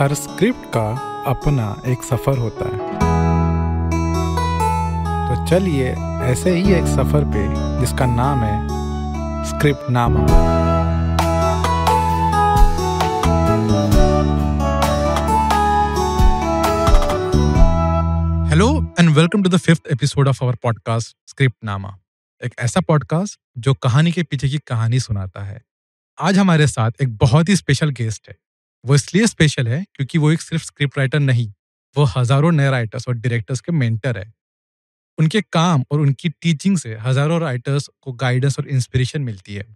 हर script का अपना एक सफ़र होता है तो चलिए ऐसे ही एक सफ़र पे जिसका नाम है script nama hello and welcome to the fifth episode of our podcast script nama एक ऐसा पॉडकास्ट जो कहानी के पीछे की कहानी सुनाता है आज हमारे साथ एक बहुत ही स्पेशल गेस्ट है वो इसलिए स्पेशल है क्योंकि वो एक सिर्फ स्क्रिप्ट राइटर नहीं वो हजारों नए राइटर्स और डायरेक्टर्स के मेंटर है उनके काम और उनकी टीचिंग से हजारों राइटर्स को गाइडेंस और इंस्पिरेशन मिलती है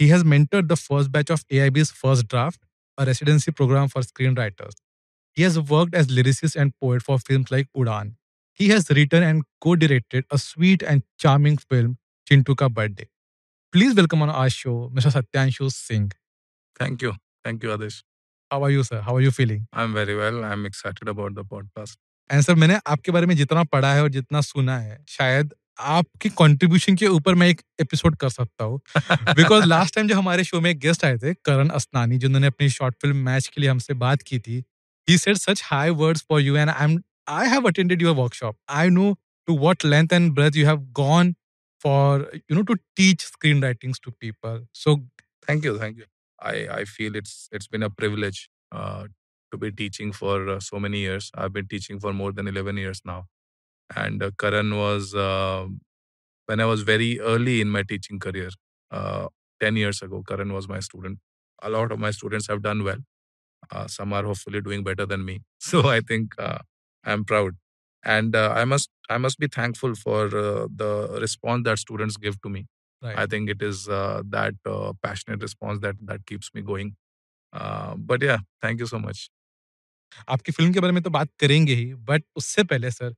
he has mentor the first batch of A I B's first draft a residency programme for screenwriters he has worked as lyricist and poet for film like Udaan he has written and co directed a sweet and charming film Chintu का birthday please welcome on our show mister Satyanshu Singh thank you thank you Aadesh How are you, sir? How are you feeling? I'm very well. I'm excited about the podcast. And sir, मैंने आपके बारे में जितना पढ़ा है और जितना सुना है शायद आपकी कंट्रीब्यूशन के ऊपर मैं एक एपिसोड कर सकता हूँ बिकॉज लास्ट टाइम जो हमारे शो में एक गेस्ट आए थे करण अस्नानी जिन्होंने अपनी शॉर्ट फिल्म मैच के लिए हमसे बात की थी he said such high words for you and I I have attended your workshop I know to what length and breadth you have gone for you know to teach screenwritings to people so thank you thank you I, I feel it's it's been a privilege uh, to be teaching for uh, so many years. I've been teaching for more than 11 years now. And uh, Karan was, uh, when I was very early in my teaching career, uh, 10 years ago, Karan was my student. A lot of my students have done well. Uh, some are hopefully doing better than me. So I think uh, I'm proud. And I must I must be thankful for the response that students give to me. Right. I think it is uh, that uh, passionate response that that keeps me going. Uh, but yeah, thank you so much. आपकी film के बारे में तो बात करेंगे ही but उससे पहले sir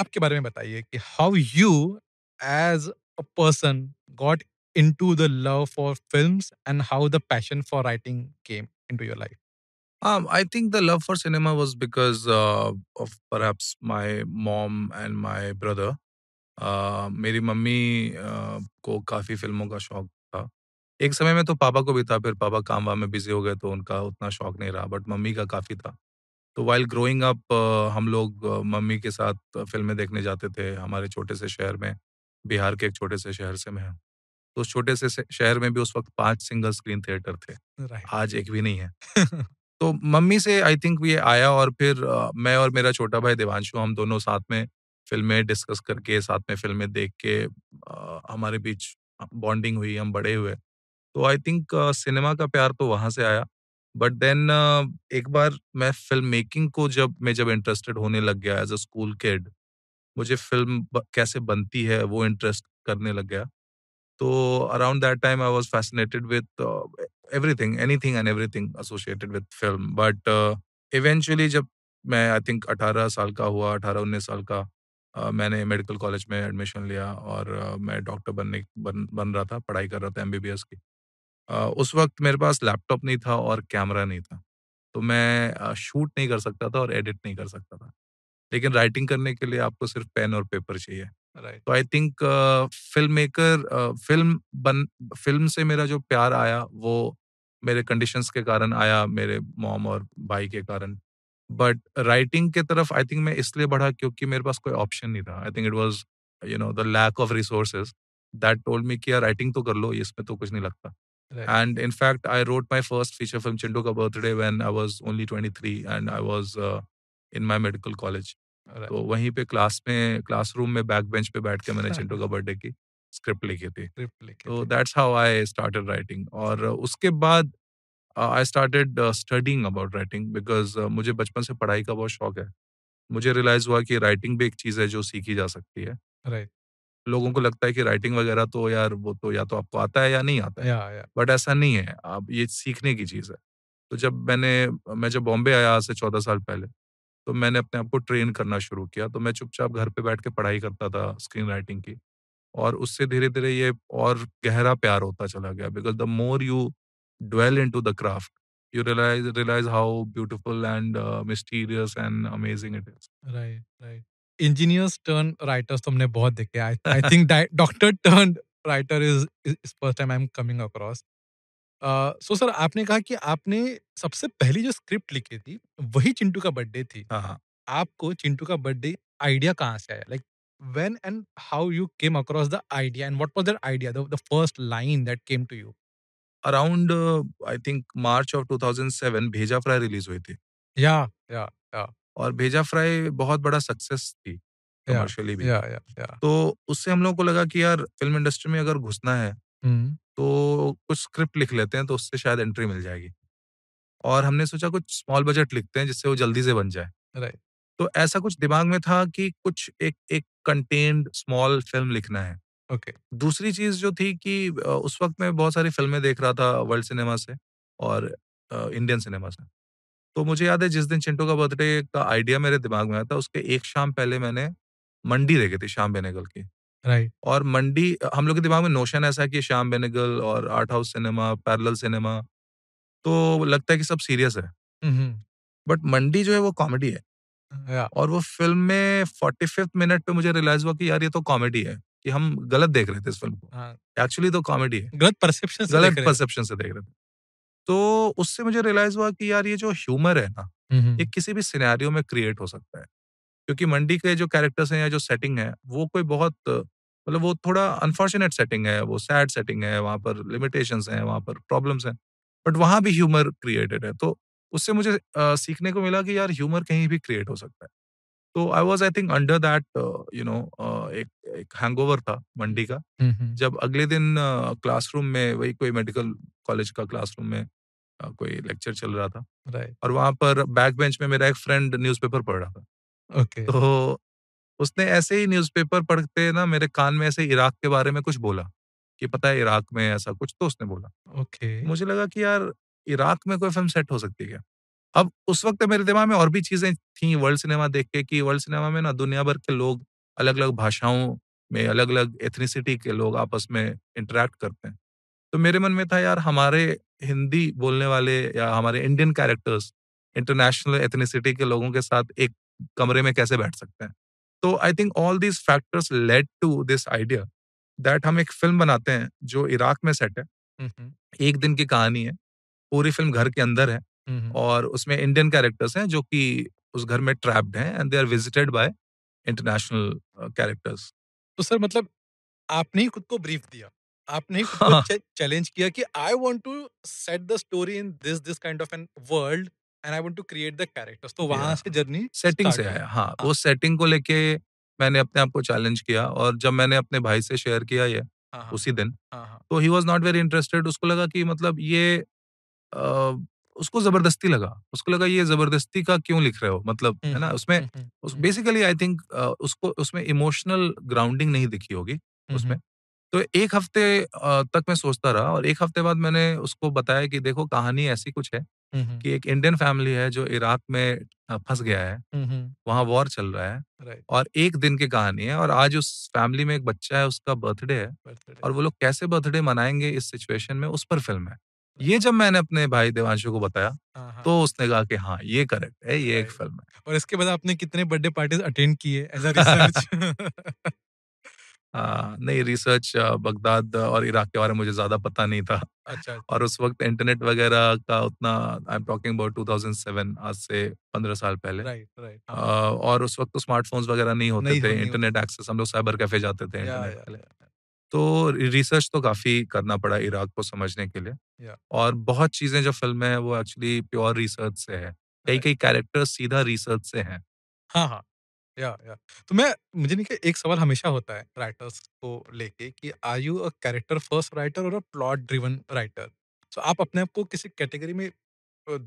आपके बारे में बताइए कि how you as a person got into the love for films and how the passion for writing came into your life Um, I think the love for cinema was because uh, of perhaps my mom and my brother. मेरी mummy को काफ़ी फ़िल्मों का शौक था। एक समय में तो पापा को भी था, फिर पापा काम-वाम में बिज़ी हो गए तो उनका उतना शौक नहीं रहा, बट मम्मी का काफ़ी था। तो वाइल ग्रोइंग अप हम लोग मम्मी के साथ फ़िल्में देखने जाते थे हमारे छोटे से शहर में, बिहार के एक छोटे से शहर से मैं तो उस छोटे से शहर में भी उस वक़्त पांच सिंगल स्क्रीन थिएटर थे, right. आज एक भी नहीं है। तो मम्मी से आई थिंक ये आया और फिर मैं और मेरा छोटा भाई देवांशु हम दोनों साथ में फिल्में डिस्कस करके साथ में फिल्में देख के आ, हमारे बीच बॉन्डिंग हुई हम बड़े हुए तो आई थिंक सिनेमा का प्यार तो वहाँ से आया बट देन एक बार मैं फिल्म मेकिंग को जब मैं जब इंटरेस्टेड होने लग गया एज अ स्कूल किड मुझे फिल्म कैसे बनती है वो इंटरेस्ट करने लग गया तो around that time I was fascinated with everything anything and everything associated with film but eventually जब मैं आई थिंक 18 साल का हुआ 18 19 साल का मैंने मेडिकल कॉलेज में एडमिशन लिया और मैं डॉक्टर बनने बन बन रहा था पढ़ाई कर रहा था एमबीबीएस की उस वक्त मेरे पास लैपटॉप नहीं था और कैमरा नहीं था तो मैं शूट नहीं कर सकता था और एडिट नहीं कर सकता था लेकिन राइटिंग करने के लिए आपको सिर्फ पेन और पेपर चाहिए राइट तो I think film maker film बन फिल्म से मेरा जो प्यार आया वो मेरे कंडीशंस के कारण आया मेरे मॉम और भाई के कारण बट राइटिंग के तरफ आई थिंक मैं इसलिए बढ़ा क्योंकि मेरे पास कोई ऑप्शन नहीं था I think it was you know the lack of resources that told me कि यार राइटिंग तो कर लो इसमें तो कुछ नहीं लगता and in fact I wrote my first feature film Chintu का birthday when I was only twenty three and I was in my medical college तो वहीं पे क्लास में क्लासरूम में बैक बेंच पे बैठ के मैंने चिंटू का बर्थडे की स्क्रिप्ट लिखी थी तो that's how I started writing और उसके बाद I started studying about writing because मुझे बचपन से पढ़ाई का बहुत शौक है मुझे रियलाइज हुआ कि राइटिंग भी एक चीज़ है जो सीखी जा सकती है राइट लोगों को लगता है कि राइटिंग वगैरह तो यार वो तो या तो आपको आता है या नहीं आता है बट ऐसा नहीं है आप ये सीखने की चीज़ है तो जब मैंने मैं जब बॉम्बे आया आज से चौदह साल पहले तो मैंने अपने आप को ट्रेन करना शुरू किया तो मैं चुपचाप घर पे बैठ के पढ़ाई करता था स्क्रीन राइटिंग की और उससे धीरे धीरे ये और गहरा प्यार होता चला गया because the more you dwell into the craft you realize realize how beautiful and uh, mysterious and amazing it is right right engineers turn writers तुमने बहुत देखे I I think that doctor turned writer is is first time I'm coming across so uh, sir आपने कहा कि आपने सबसे पहली जो स्क्रिप्ट लिखी थी वही चिंटू का बर्थडे थी आपको चिंटू का बर्थडे आइडिया कहाँ से आया like when and how you came across the idea and what was that idea the first line that came to you around I think March of 2007 Bheja fry release हुई थी या या या और भेजा फ्राई बहुत बड़ा सक्सेस थी कमर्शियली भी या, या, या. तो उससे हम लोग को लगा कि यार फिल्म इंडस्ट्री में अगर घुसना है हम्म। तो कुछ स्क्रिप्ट लिख लेते हैं तो उससे शायद एंट्री मिल जाएगी और हमने सोचा कुछ स्मॉल बजट लिखते हैं जिससे वो जल्दी से बन जाए तो ऐसा कुछ दिमाग में था कि कुछ एक एक कंटेन्ड स्मॉल फिल्म लिखना है ओके। दूसरी चीज़ जो थी कि उस वक़्त मैं बहुत सारी फ़िल्में देख रहा था वर्ल्ड सिनेमा से और इंडियन सिनेमा से। तो मुझे याद है जिस दिन चिंटू का बर्थडे का आइडिया मेरे दिमाग में आया था, उसके एक शाम पहले मैंने मंडी देखी थी श्याम बेनेगल की। राइट। और मंडी हम लोग के दिमाग में नोशन ऐसा है कि श्याम बेनेगल और art house cinema, parallel cinema, तो लगता है कि सब सीरियस है। बट mm बट मंडी जो है वो कॉमेडी है। yeah. और वो फ़िल्म में फिफ्थ मिनट पे मुझे रियलाइज़ हुआ कि यार ये तो कॉमेडी है। कि हम गलत देख रहे थे इस फिल्म को हाँ। एक्चुअली तो कॉमेडी है गलत परसेप्शन गलत परसेप्शन से देख रहे थे तो उससे मुझे रियलाइज हुआ कि यार ये जो ह्यूमर है ना ये किसी भी सिनेरियो में क्रिएट हो सकता है क्योंकि मंडी के जो कैरेक्टर्स हैं या जो सेटिंग है वो कोई बहुत मतलब वो थोड़ा अनफॉर्चुनेट सेटिंग है वो सैड सेटिंग है वहाँ पर लिमिटेशन है वहाँ पर प्रॉब्लम्स हैं बट वहाँ भी ह्यूमर क्रिएटेड है तो उससे मुझे आ, सीखने को मिला कि यार ह्यूमर कहीं भी क्रिएट हो सकता है तो I was I think under that you know एक एक हैंगओवर था मंडी का हम्म, हम्म। जब अगले दिन क्लासरूम uh, में वही कोई मेडिकल कॉलेज का क्लासरूम में uh, कोई लेक्चर चल रहा था right. और वहां पर बैक बेंच में मेरा एक फ्रेंड न्यूज़पेपर पढ़ रहा था okay. तो उसने ऐसे ही न्यूज़पेपर पढ़ते ना मेरे कान में ऐसे इराक के बारे में कुछ बोला कि पता है इराक में ऐसा कुछ तो उसने बोला okay. मुझे लगा कि यार इराक में कोई फिल्म सेट हो सकती है क्या अब उस वक्त मेरे दिमाग में और भी चीजें थी वर्ल्ड सिनेमा देख के कि वर्ल्ड सिनेमा में ना दुनिया भर के लोग अलग अलग भाषाओं में अलग अलग एथनिसिटी के लोग आपस में इंटरेक्ट करते हैं तो मेरे मन में था यार हमारे हिंदी बोलने वाले या हमारे इंडियन कैरेक्टर्स इंटरनेशनल एथनिसिटी के लोगों के साथ एक कमरे में कैसे बैठ सकते हैं तो I think all this factors led to this idea that हम एक फिल्म बनाते हैं जो इराक में सेट है एक दिन की कहानी है पूरी फिल्म घर के अंदर है हम्म। और उसमें इंडियन कैरेक्टर्स हैं जो कि उस घर में ट्रैप्ड हैं and they are visited by international characters तो सर मतलब आपने ही खुद को ब्रीफ दिया आपने ही हाँ. चैलेंज किया कि I want to set the story in this this kind of an world and I want to create the characters तो वहां से जर्नी सेटिंग से आया हाँ।, हाँ वो सेटिंग को लेके मैंने अपने आप को चैलेंज किया और जब मैंने अपने भाई से शेयर किया ये हाँ, हाँ। उसी दिन तो ही वॉज नॉट वेरी इंटरेस्टेड उसको लगा कि मतलब ये उसको जबरदस्ती लगा उसको लगा ये जबरदस्ती का क्यों लिख रहे हो मतलब है ना उसमें बेसिकली आई थिंक उसको उसमें इमोशनल ग्राउंडिंग नहीं दिखी होगी उसमें तो एक हफ्ते तक मैं सोचता रहा और एक हफ्ते बाद मैंने उसको बताया कि देखो कहानी ऐसी कुछ है कि एक इंडियन फैमिली है जो इराक में फंस गया है वहाँ वॉर चल रहा है और एक दिन की कहानी है और आज उस फैमिली में एक बच्चा है उसका बर्थडे है और वो लोग कैसे बर्थडे मनाएंगे इस सिचुएशन में उस पर फिल्म है ये जब मैंने अपने भाई देवांशु को बताया हाँ, हाँ। तो उसने कहा कि हाँ ये करेक्ट है ये एक फिल्म है और इसके बाद आपने कितने बर्थडे पार्टी अटेंड किए एज हाँ, नहीं रिसर्च बगदाद और इराक के बारे में मुझे ज्यादा पता नहीं था अच्छा अच्छा। और उस वक्त इंटरनेट वगैरह का उतना आई एम टॉकिंग अबाउट 2007 आज से पंद्रह साल पहले राइट राइट हाँ। और उस वक्त तो स्मार्टफोन्स वगैरह नहीं होते नहीं, थे नहीं, इंटरनेट एक्सेस हम लोग साइबर कैफे जाते थे या, या, तो रिसर्च तो काफी करना पड़ा इराक को समझने के लिए और बहुत चीजें जो फिल्म है वो एक्चुअली प्योर रिसर्च से है कई कई कैरेक्टर सीधा रिसर्च से हैं हाँ हाँ या या तो मैं मुझे नहीं कि एक सवाल हमेशा होता है राइटर्स को लेके कि are you a character first writer और a plot driven writer so आप अपने आप को किसी कैटेगरी में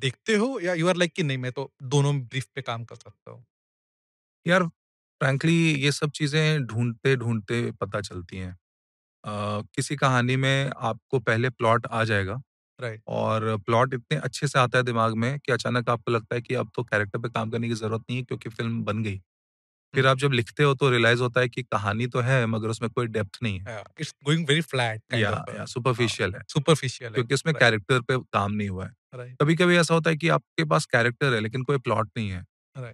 देखते हो या यू आर लाइक कि नहीं मैं तो दोनों ब्रीफ पे काम कर सकता हूँ यार फ्रैंकली ये सब चीजें ढूंढते ढूंढते पता चलती हैं किसी कहानी में आपको पहले प्लॉट आ जाएगा राइट और प्लॉट इतने अच्छे से आता है दिमाग में कि अचानक आपको लगता है कि अब तो कैरेक्टर पे काम करने की जरूरत नहीं है क्योंकि फिल्म बन गई फिर हम्म। आप जब लिखते हो तो रियलाइज होता है कि कहानी तो है मगर उसमें कोई डेप्थ नहीं है हाँ, इट्स गोइंग वेरी फ्लैट या हाँ, सुपरफिशियल है सुपरफिशियल क्योंकि उसमें कैरेक्टर पे काम नहीं हुआ है कभी कभी ऐसा होता है कि आपके पास कैरेक्टर है लेकिन कोई प्लॉट नहीं है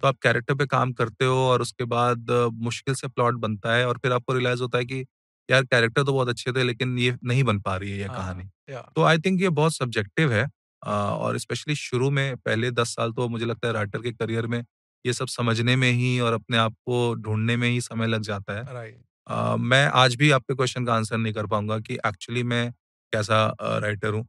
तो आप कैरेक्टर पे काम करते हो और उसके बाद मुश्किल से प्लॉट बनता है और फिर आपको रियलाइज होता है कि यार कैरेक्टर तो बहुत अच्छे थे लेकिन ये नहीं बन पा रही है ये हाँ, कहानी तो आई थिंक ये बहुत सब्जेक्टिव है और स्पेशली शुरू में पहले दस साल तो मुझे लगता है राइटर के करियर में ये सब समझने में ही और अपने आप को ढूंढने में ही समय लग जाता है आ, मैं आज भी आपके क्वेश्चन का आंसर नहीं कर पाऊंगा कि एक्चुअली मैं कैसा राइटर हूँ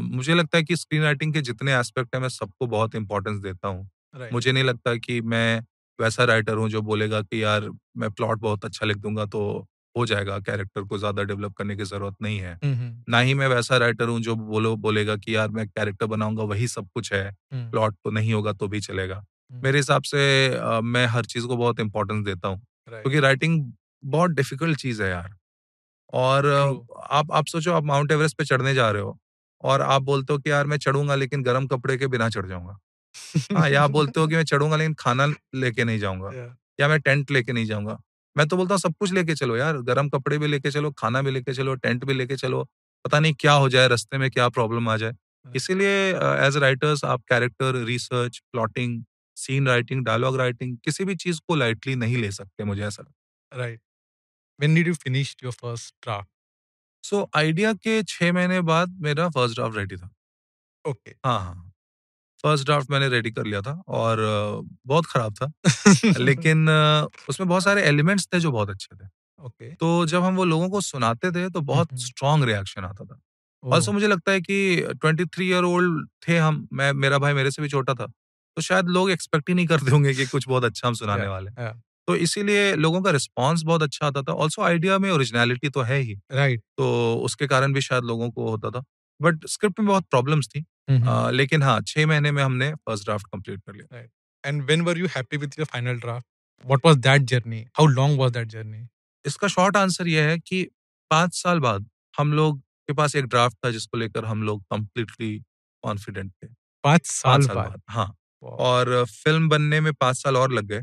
मुझे लगता है कि स्क्रीन राइटिंग के जितने एस्पेक्ट है मैं सबको बहुत इंपॉर्टेंस देता हूँ मुझे नहीं लगता कि मैं वैसा राइटर हूँ जो बोलेगा कि यार मैं प्लॉट बहुत अच्छा लिख दूंगा तो हो जाएगा कैरेक्टर को ज्यादा डेवलप करने की जरूरत नहीं है ना ही मैं वैसा राइटर हूँ जो बोलो बोलेगा कि यार मैं कैरेक्टर बनाऊंगा वही सब कुछ है प्लॉट तो नहीं होगा तो भी चलेगा मेरे हिसाब से आ, मैं हर चीज को बहुत इंपॉर्टेंस देता हूँ क्योंकि राइटिंग बहुत डिफिकल्ट चीज है यार और आप आप सोचो आप माउंट एवरेस्ट पे चढ़ने जा रहे हो और आप बोलते हो कि यार मैं चढ़ूंगा लेकिन गर्म कपड़े के बिना चढ़ जाऊंगा हाँ या बोलते हो कि मैं चढ़ूंगा लेकिन खाना लेके नहीं जाऊंगा या मैं टेंट लेके नहीं जाऊंगा मैं तो बोलता हूँ सब कुछ लेके चलो यार गर्म कपड़े भी लेके चलो खाना भी लेके चलो टेंट भी लेके चलो पता नहीं क्या हो जाए रस्ते में क्या प्रॉब्लम आ जाए हाँ। इसीलिए एज राइटर्स आप character research plotting scene writing dialogue writing किसी भी चीज को लाइटली नहीं ले सकते मुझे ऐसा right when did you finish your first draft so idea के छह महीने बाद मेरा फर्स्ट ड्राफ्ट रेडी था ओके okay. हाँ हाँ फर्स्ट ड्राफ्ट मैंने रेडी कर लिया था और बहुत खराब था लेकिन उसमें बहुत सारे एलिमेंट्स थे जो बहुत अच्छे थे ओके okay. तो जब हम वो लोगों को सुनाते थे तो बहुत स्ट्रांग रिएक्शन आता था ऑल्सो मुझे लगता है कि ट्वेंटी थ्री ईयर ओल्ड थे हम मैं मेरा भाई मेरे से भी छोटा था तो शायद लोग एक्सपेक्ट ही नहीं करते होंगे कि कुछ बहुत अच्छा हम सुनाने yeah, वाले yeah. तो इसीलिए लोगों का रिस्पॉन्स बहुत अच्छा आता था ऑल्सो आइडिया में ओरिजिनलिटी तो है ही राइट right. तो उसके कारण भी शायद लोगों को होता था बट स्क्रिप्ट में बहुत प्रॉब्लम्स थी हम्म। लेकिन हाँ छह महीने में हमने फर्स्ट ड्राफ्ट कंप्लीट कर लिया and when were you happy with your final draft what was that journey how long was that journey इसका शॉर्ट आंसर यह है कि पांच साल बाद हम लोग के पास एक ड्राफ्ट था जिसको लेकर हम लोग कम्प्लीटली कॉन्फिडेंट थे पांच साल, साल बाद, बाद हाँ और फिल्म बनने में पांच साल और लग गए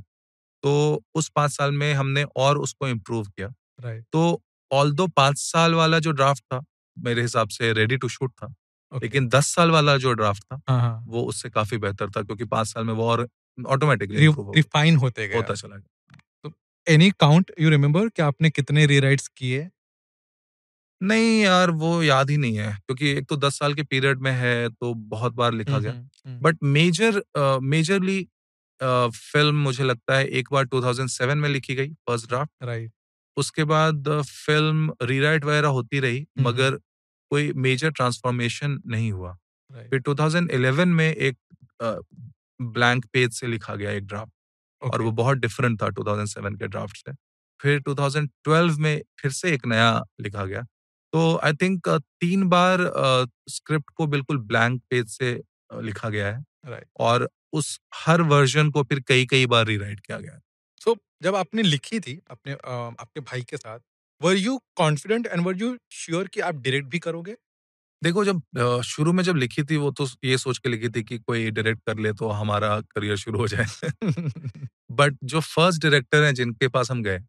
तो उस पांच साल में हमने और उसको इम्प्रूव किया right. तो ऑल दो पांच साल वाला जो ड्राफ्ट था मेरे हिसाब से रेडी टू शूट था लेकिन दस साल वाला जो ड्राफ्ट था हाँ, हाँ। वो उससे काफी बेहतर था क्योंकि पांच साल में वो और ऑटोमेटिकली रिफाइन होते गए होता चला गया तो एनी काउंट यू रिमेम्बर कि आपने कितने रीराइट्स किए नहीं यार वो याद ही नहीं है क्योंकि एक तो दस साल के पीरियड में है तो बहुत बार लिखा हम्म, गया बट मेजर मेजरली फिल्म मुझे लगता है एक बार 2007 में लिखी गई फर्स्ट ड्राफ्ट राइट उसके बाद फिल्म रीराइट वगैरह होती रही हम्म, हम्म। मगर कोई मेजर ट्रांसफॉर्मेशन नहीं हुआ right. फिर 2011 में एक ब्लैंक पेज से लिखा गया एक ड्राफ्ट okay. और वो बहुत डिफरेंट था 2007 के ड्राफ्ट से फिर 2012 में फिर से एक नया लिखा गया तो आई थिंक तीन बार स्क्रिप्ट को बिल्कुल ब्लैंक पेज से लिखा गया है right. और उस हर वर्जन को फिर कई कई बार रीराइट किया गया है सो so, जब आपने लिखी थी अपने आपके भाई के साथ were you confident and were you sure कि आप डायरेक्ट भी करोगे देखो जब शुरू में जब लिखी थी वो तो ये सोच के लिखी थी कि कोई डायरेक्ट कर ले तो हमारा करियर शुरू हो जाए बट जो फर्स्ट डायरेक्टर हैं जिनके पास हम गए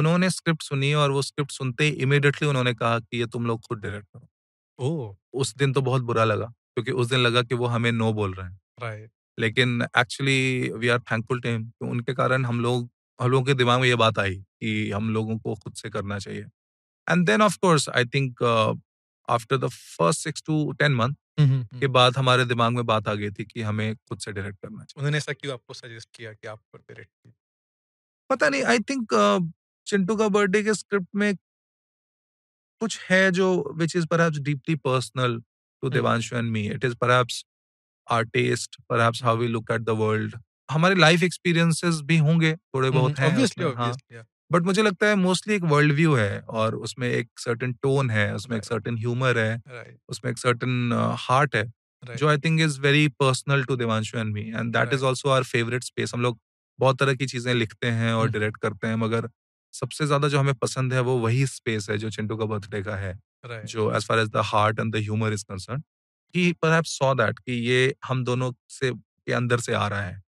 उन्होंने स्क्रिप्ट सुनी और वो स्क्रिप्ट सुनते ही इमिडिएटली उन्होंने कहा कि ये तुम लोग खुद डायरेक्ट करो ओ उस दिन तो बहुत बुरा लगा क्योंकि उस दिन लगा कि वो हमें नो बोल रहे हैं राइट लेकिन actually we are thankful to him उनके कारण हम लोग हम लोगों के दिमाग में ये बात आई कि हम लोगों को खुद से करना चाहिए and then of course I think after the first six to ten month के हम्म। बाद हमारे दिमाग में बात आ गई थी कि हमें खुद से डायरेक्ट करना चाहिए उन्होंने ऐसा क्यों आपको सजेस्ट किया कि आप करते डायरेक्ट पता नहीं आई थिंक uh, चिंटू का बर्थडे के स्क्रिप्ट में कुछ है जो विच इज पर deeply personal to Devanshu and me it is पर आर्टिस्ट पर how we look at the world हमारे लाइफ एक्सपीरियंसेस भी होंगे थोड़े हम्म, बहुत हम्म। हैं बट मुझे लगता है मोस्टली एक वर्ल्ड व्यू है और उसमें एक सर्टन टोन है उसमें एक सर्टन ह्यूमर है उसमें एक सर्टन हार्ट है जो I think is very personal to Devanshu and me and that is also our favourite space हम लोग बहुत तरह की चीजें लिखते हैं और डायरेक्ट हम्म। करते हैं मगर सबसे ज्यादा जो हमें पसंद है वो वही स्पेस है जो चिंटू का बर्थडे का है जो as far as the heart and the humour is concern ही पर दैट कि ये हम दोनों से के अंदर से आ रहा है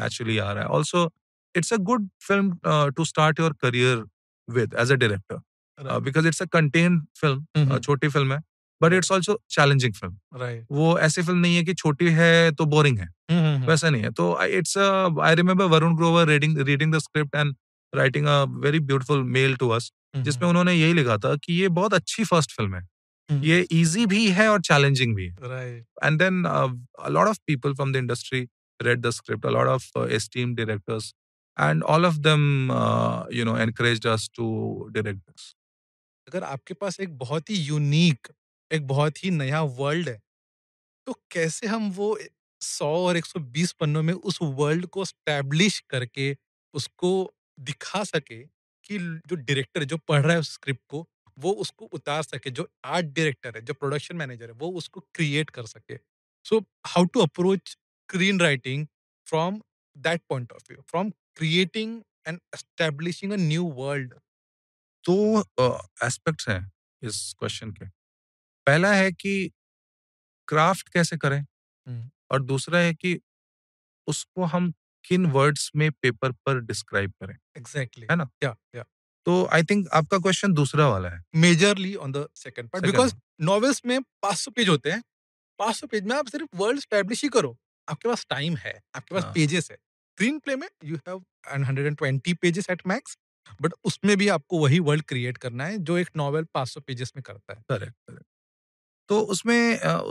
नेचुरली आ रहा है also it's a good film uh, to start your career with as a director uh, right. uh, because it's a contained film uh, mm-hmm. uh, छोटी फिल्म है but it's also challenging film right वो ऐसी film नहीं है कि छोटी है तो बोरिंग है mm-hmm. वैसा नहीं है तो it's I remember Varun Grover reading reading the script and writing a very beautiful mail to us जिसमें mm-hmm. उन्होंने यही लिखा था कि ये बहुत अच्छी फर्स्ट फिल्म है mm-hmm. ये इजी भी है और चैलेंजिंग भी है and then lot of people from the industry read the script. A lot of uh, esteemed directors and all of them you know encourage us to direct this अगर आपके पास एक बहुत ही यूनिक एक बहुत ही नया वर्ल्ड है तो कैसे हम वो 100 और 120 पन्नों में उस वर्ल्ड को स्टैब्लिश करके उसको दिखा सके कि जो डायरेक्टर जो पढ़ रहा है उस स्क्रिप्ट को वो उसको उतार सके जो आर्ट डायरेक्टर है जो प्रोडक्शन मैनेजर है वो उसको क्रिएट कर सके so how to approach screen writing from that point of view from creating and establishing a new world दो तो, एस्पेक्ट्स हैं इस क्वेश्चन के पहला है कि क्राफ्ट कैसे करें और दूसरा है कि उसको हम किन वर्ड्स में पेपर पर डिस्क्राइब करें एग्जैक्टली exactly. है ना या या तो आई थिंक आपका क्वेश्चन दूसरा वाला है majorly on the second part because novels में पांच सौ पेज होते हैं पांच सौ पेज में आप सिर्फ वर्ल्ड स्टैब्लिश ही करो आपके पास टाइम है आपके पास पेजेस हाँ। है स्क्रीन प्ले में you have hundred and twenty pages at max but उसमें भी आपको वही वर्ल्ड क्रिएट करना है जो एक नॉवेल पांच सौ पेजेस में करता है करेक्ट करेक्ट तो उसमें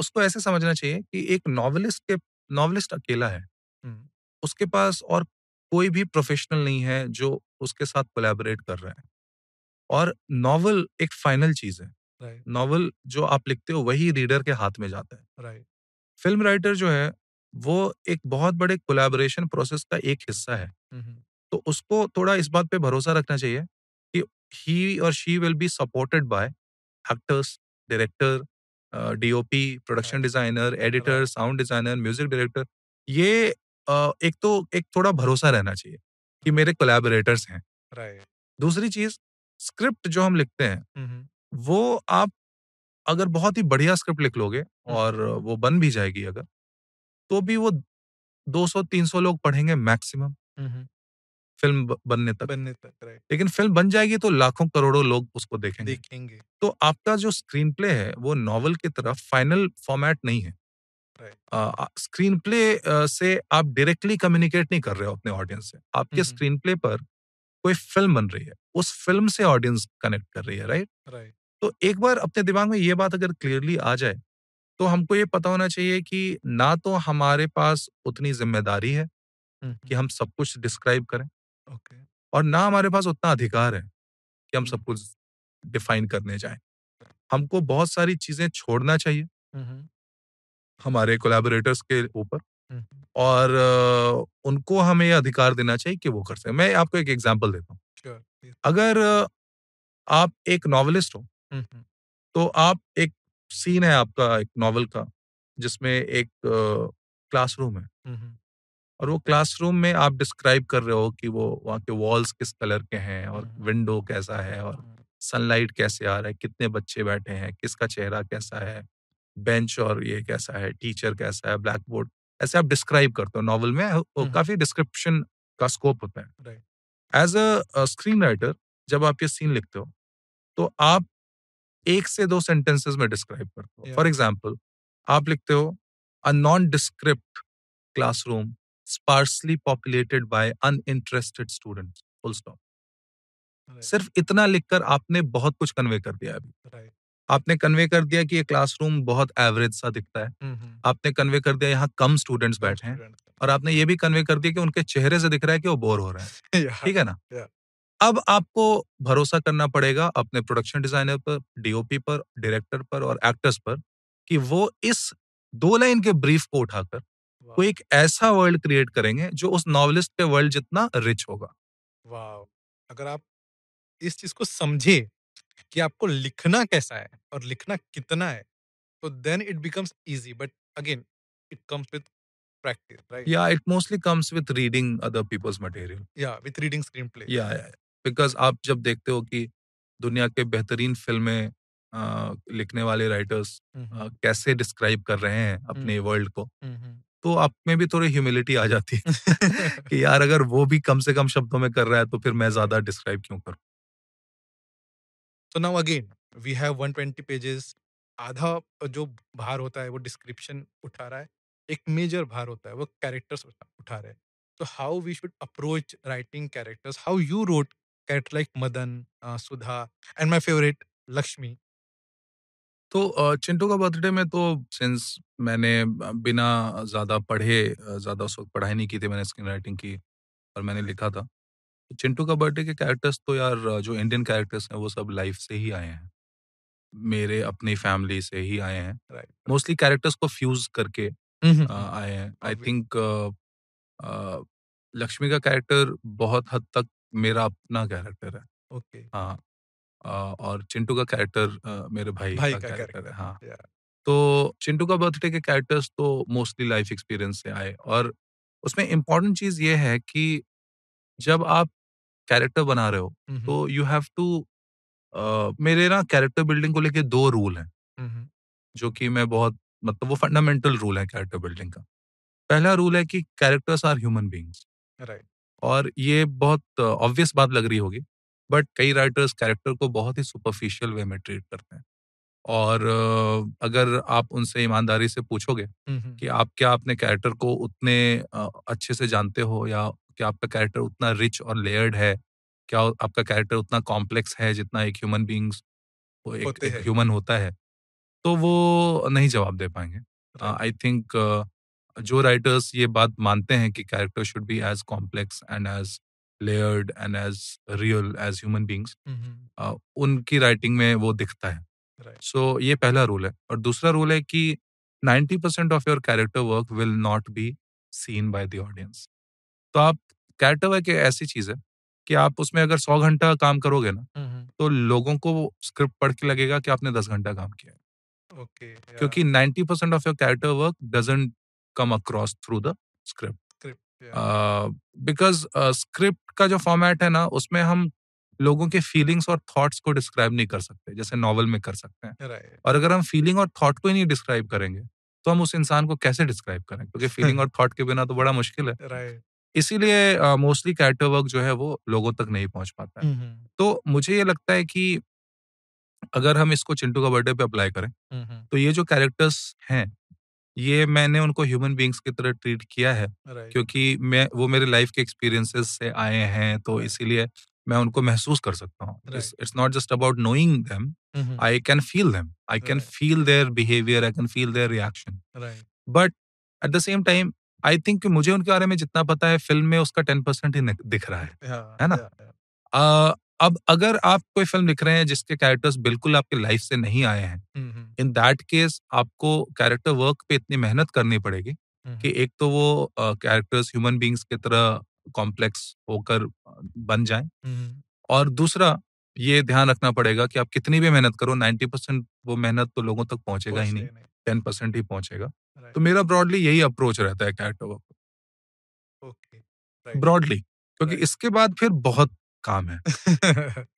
उसको ऐसे समझना चाहिए कि एक नॉवेलिस्ट के नॉवेलिस्ट अकेला है उसके पास और कोई भी प्रोफेशनल नहीं है जो उसके साथ कोलैबोरेट कर रहे हैं और नॉवल एक फाइनल चीज है नॉवल जो आप लिखते हो वही रीडर के हाथ में जाता है राइट फिल्म राइटर जो है वो एक बहुत बड़े कोलेबोरेशन प्रोसेस का एक हिस्सा है तो उसको थोड़ा इस बात पे भरोसा रखना चाहिए कि ही और she will be supported by actors director DOP production designer editor sound designer music director ये uh, एक तो एक थोड़ा भरोसा रहना चाहिए कि मेरे कोलेबोरेटर्स हैं दूसरी चीज स्क्रिप्ट जो हम लिखते हैं वो आप अगर बहुत ही बढ़िया स्क्रिप्ट लिख लोगे और वो बन भी जाएगी अगर तो भी वो 200-300 लोग पढ़ेंगे मैक्सिमम फिल्म बनने तक बनने तक राइट लेकिन फिल्म बन जाएगी तो लाखों करोड़ों लोग उसको देखेंगे देखेंगे तो आपका जो स्क्रीन प्ले है वो नॉवल की तरफ फाइनल फॉर्मेट नहीं है स्क्रीन प्ले से आप डायरेक्टली कम्युनिकेट नहीं कर रहे हो अपने ऑडियंस से आपके स्क्रीन प्ले पर कोई फिल्म बन रही है उस फिल्म से ऑडियंस कनेक्ट कर रही है राइट राइट तो एक बार अपने दिमाग में ये बात अगर क्लियरली आ जाए तो हमको ये पता होना चाहिए कि ना तो हमारे पास उतनी जिम्मेदारी है कि हम सब कुछ डिस्क्राइब करें ओके और ना हमारे पास उतना अधिकार है कि हम सब कुछ डिफाइन करने जाएं हमको बहुत सारी चीजें छोड़ना चाहिए हमारे कोलेबोरेटर्स के ऊपर और उनको हमें अधिकार देना चाहिए कि वो कर सकें मैं आपको एक एग्जाम्पल देता हूँ sure, yes. अगर आप एक नॉवलिस्ट हो तो आप एक सीन है आपका एक नॉवल का जिसमें एक क्लासरूम है और वो क्लासरूम में आप डिस्क्राइब कर रहे हो कि वो वहाँ के वॉल्स किस कलर के हैं और विंडो कैसा है और सनलाइट कैसे आ रहा है कितने बच्चे बैठे हैं किसका चेहरा कैसा है बेंच और ये कैसा है टीचर कैसा है ब्लैक बोर्ड ऐसे आप डिस्क्राइब करते हो नॉवल में काफी डिस्क्रिप्शन का स्कोप होता है एज अ स्क्रीन राइटर जब आप ये सीन लिखते हो तो आप एक से दो सेंटेंसेस में डिस्क्राइब करते हो फॉर एग्जाम्पल आप लिखते हो a non descript classroom sparsely populated by uninterested student full stop सिर्फ इतना लिखकर आपने बहुत कुछ कन्वे कर दिया अभी आपने कन्वे कर दिया कि ये क्लासरूम बहुत एवरेज सा दिखता है आपने कन्वे कर दिया यहाँ कम स्टूडेंट्स बैठे हैं और आपने ये भी कन्वे कर दिया कि उनके चेहरे से दिख रहा है कि वो बोर हो रहे हैं ठीक है ना अब आपको भरोसा करना पड़ेगा अपने प्रोडक्शन डिजाइनर पर डीओपी पर डायरेक्टर पर और एक्टर्स पर कि वो इस दो लाइन के ब्रीफ को उठाकर कोई एक ऐसा वर्ल्ड क्रिएट करेंगे जो उस नॉवलिस्ट के वर्ल्ड जितना रिच होगा वाह अगर आप इस चीज को समझे कि आपको लिखना कैसा है और लिखना कितना है तो then it becomes easy but again it comes with practice right या it mostly comes with reading other people's material या विद रीडिंग स्क्रीन प्ले या या बिकॉज आप जब देखते हो कि दुनिया के बेहतरीन फिल्में लिखने वाले राइटर्स कैसे डिस्क्राइब कर रहे हैं अपने वर्ल्ड को तो आप में भी थोड़ी ह्यूमिलिटी आ जाती है कि यार अगर वो भी कम से कम शब्दों में कर रहा है तो फिर मैं ज्यादा डिस्क्राइब क्यों करूं तो now again we have 120 pages आधा जो भार होता है वो डिस्क्रिप्शन उठा रहा है एक मेजर भार होता है वो कैरेक्टर्स उठा रहे हैं तो how we should approach writing characters how you wrote कैट like Madan Sudha and my favourite Lakshmi तो uh, चिंटू का बर्थडे में तो सिंस मैंने बिना ज़्यादा पढ़े ज़्यादा उस वक्त पढ़ाई नहीं की थी मैंने स्क्रीन राइटिंग की और मैंने लिखा था तो चिंटू का बर्थडे के कैरेक्टर्स तो यार जो इंडियन कैरेक्टर्स हैं वो सब लाइफ से ही आए हैं मेरे अपनी फैमिली से ही आए हैं मोस्टली कैरेक्टर्स को फ्यूज करके आए हैं आई थिंक लक्ष्मी का कैरेक्टर बहुत हद तक मेरा अपना कैरेक्टर है ओके okay. हाँ और चिंटू का कैरेक्टर मेरे भाई, भाई का, कैरेक्टर है हाँ yeah. तो चिंटू का बर्थडे के कैरेक्टर्स तो मोस्टली लाइफ एक्सपीरियंस से आए और उसमें इम्पोर्टेंट चीज ये है कि जब आप कैरेक्टर बना रहे हो mm-hmm. तो यू हैव टू मेरे ना कैरेक्टर बिल्डिंग को लेके दो रूल हैं mm-hmm. जो कि मैं बहुत मतलब वो फंडामेंटल रूल है कैरेक्टर बिल्डिंग का पहला रूल है कि characters are human beings right और ये बहुत ऑब्वियस बात लग रही होगी बट कई राइटर्स कैरेक्टर को बहुत ही सुपरफिशियल वे में ट्रीट करते हैं और अगर आप उनसे ईमानदारी से पूछोगे कि आप क्या अपने कैरेक्टर को उतने अच्छे से जानते हो या क्या आपका कैरेक्टर उतना रिच और लेयर्ड है क्या आपका कैरेक्टर उतना कॉम्प्लेक्स है जितना एक ह्यूमन बींग्स एक ह्यूमन होता है तो वो नहीं जवाब दे पाएंगे आई थिंक जो राइटर्स ये बात मानते हैं कि character should be as complex and as layered and as real as human beings उनकी राइटिंग में वो दिखता है सो right. so, ये पहला रूल है और दूसरा रूल है कि ninety percent of your character work will not be seen by the audience तो आप कैरेक्टर वर्क ऐसी चीज है कि आप उसमें अगर सौ घंटा काम करोगे ना तो लोगों को स्क्रिप्ट पढ़ के लगेगा कि आपने दस घंटा काम किया है okay, yeah. क्योंकि ninety percent of your character work doesn't come across through the script. Script. Because script uh, uh, का जो फॉर्मेट है ना उसमें हम लोगों के फीलिंग्स और थॉट्स को डिस्क्राइब नहीं कर सकते जैसे नॉवल में कर सकते हैं right. और अगर हम फीलिंग और थॉट को ही नहीं डिस्क्राइब करेंगे तो हम उस इंसान को कैसे डिस्क्राइब करेंगे क्योंकि फीलिंग और थॉट के बिना तो बड़ा मुश्किल है right. इसीलिए मोस्टली कैरेक्टर वर्क जो है वो लोगों तक नहीं पहुंच पाता है mm-hmm. तो मुझे ये लगता है कि अगर हम इसको चिंटू का बर्थडे पे अप्लाई करें mm-hmm. तो ये जो कैरेक्टर्स हैं ये मैंने उनको ह्यूमन बींग्स की तरह ट्रीट किया है क्योंकि मैं वो मेरे लाइफ के एक्सपीरियंसेस से आए हैं तो इसीलिए मैं उनको महसूस कर सकता हूँ it's not just about knowing them I can feel them I can feel their behaviour I can feel their reaction but at the same time I think मुझे उनके बारे में जितना पता है फिल्म में उसका टेन परसेंट ही दिख रहा है yeah, हाँ, है ना yeah, yeah. Uh, अब अगर आप कोई फिल्म लिख रहे हैं जिसके कैरेक्टर्स बिल्कुल आपके लाइफ से नहीं आए हैं इन दैट केस आपको कैरेक्टर वर्क पे इतनी मेहनत करनी पड़ेगी कि एक तो वो कैरेक्टर्स ह्यूमन बींग्स की तरह कॉम्प्लेक्स होकर बन जाए और दूसरा ये ध्यान रखना पड़ेगा कि आप कितनी भी मेहनत करो नाइन्टी परसेंट वो मेहनत तो लोगों तक पहुंचेगा ही नहीं टेन परसेंट ही पहुंचेगा तो मेरा ब्रॉडली यही अप्रोच रहता है कैरेक्टर वर्क ब्रॉडली क्योंकि इसके बाद फिर बहुत काम है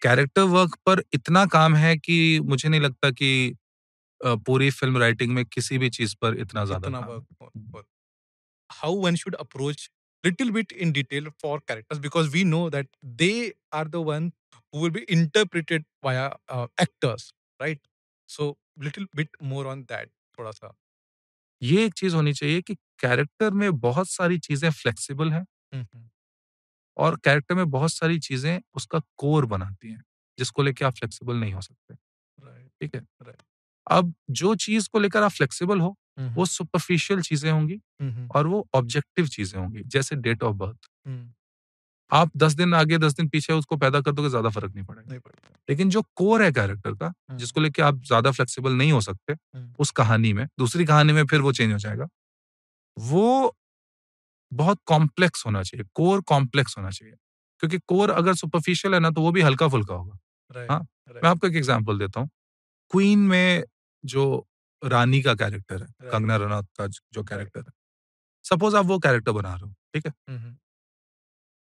कैरेक्टर वर्क पर इतना काम है कि मुझे नहीं लगता कि पूरी फिल्म राइटिंग में किसी भी चीज पर इतना ज्यादा how one should approach little bit in detail for characters because we know that they are the will be interpreted actors right so little bit more on that थोड़ा सा ये एक चीज होनी चाहिए कि कैरेक्टर में बहुत सारी चीजें फ्लेक्सिबल हैं और कैरेक्टर में बहुत सारी चीजें उसका कोर बनाती हैं जिसको लेके आप फ्लेक्सिबल नहीं हो सकते ठीक है अब जो चीज को लेकर आप फ्लेक्सिबल हो वो सुपरफिशियल mm-hmm. चीजें होंगी mm-hmm. और वो ऑब्जेक्टिव चीजें होंगी जैसे डेट ऑफ बर्थ आप दस दिन आगे दस दिन पीछे उसको पैदा कर दोगे ज्यादा फर्क नहीं पड़ेगा नहीं पड़ेगा लेकिन जो कोर है कैरेक्टर का mm. जिसको लेके आप ज्यादा फ्लेक्सिबल नहीं हो सकते mm. उस कहानी में दूसरी कहानी में फिर वो चेंज हो जाएगा वो बहुत कॉम्प्लेक्स होना चाहिए कोर कॉम्प्लेक्स होना चाहिए क्योंकि कोर अगर सुपरफिशियल है ना तो वो भी हल्का फुल्का होगा हाँ मैं आपको एक एग्जाम्पल देता हूँ क्वीन में जो रानी का कैरेक्टर है कंगना रनौत का जो कैरेक्टर है सपोज आप वो कैरेक्टर बना रहे हो ठीक है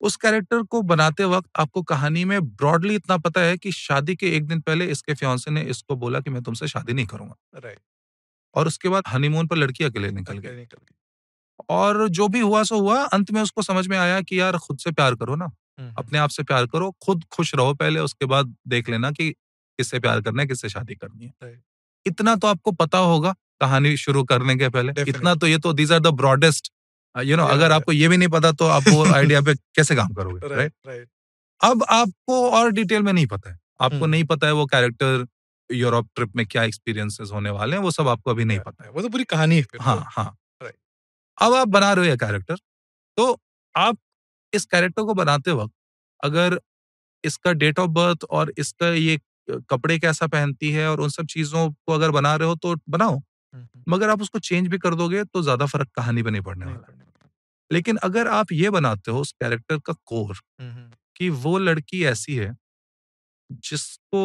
उस कैरेक्टर को बनाते वक्त आपको कहानी में ब्रॉडली इतना पता है कि शादी के एक दिन पहले इसके फ्योंसे ने इसको बोला कि मैं तुमसे शादी नहीं करूंगा राइट और उसके बाद हनीमून पर लड़की अकेले निकल गई और जो भी हुआ सो हुआ अंत में उसको समझ में आया कि यार खुद से प्यार करो ना अपने आप से प्यार करो खुद खुश रहो पहले उसके बाद देख लेना कि किससे प्यार करना है किससे शादी करनी है इतना तो आपको पता होगा कहानी शुरू करने के पहले Definitely. इतना तो ये तो these are the broadest you know अगर आपको ये भी नहीं पता तो आप वो आइडिया पे कैसे काम करोगे राइट right, right. अब आपको और डिटेल में नहीं पता है आपको नहीं पता है वो कैरेक्टर यूरोप ट्रिप में क्या एक्सपीरियंसेस होने वाले हैं वो सब आपको अभी नहीं पता है वो तो पूरी कहानी है तो। हाँ हाँ अब आप बना रहे हो यह कैरेक्टर तो आप इस कैरेक्टर को बनाते वक्त अगर इसका डेट ऑफ बर्थ और इसका ये कपड़े कैसा पहनती है और उन सब चीजों को अगर बना रहे हो तो बनाओ मगर आप उसको चेंज भी कर दोगे तो ज्यादा फर्क कहानी बनी नहीं पड़ने वाला लेकिन अगर आप ये बनाते हो उस कैरेक्टर का कोर कि वो लड़की ऐसी है जिसको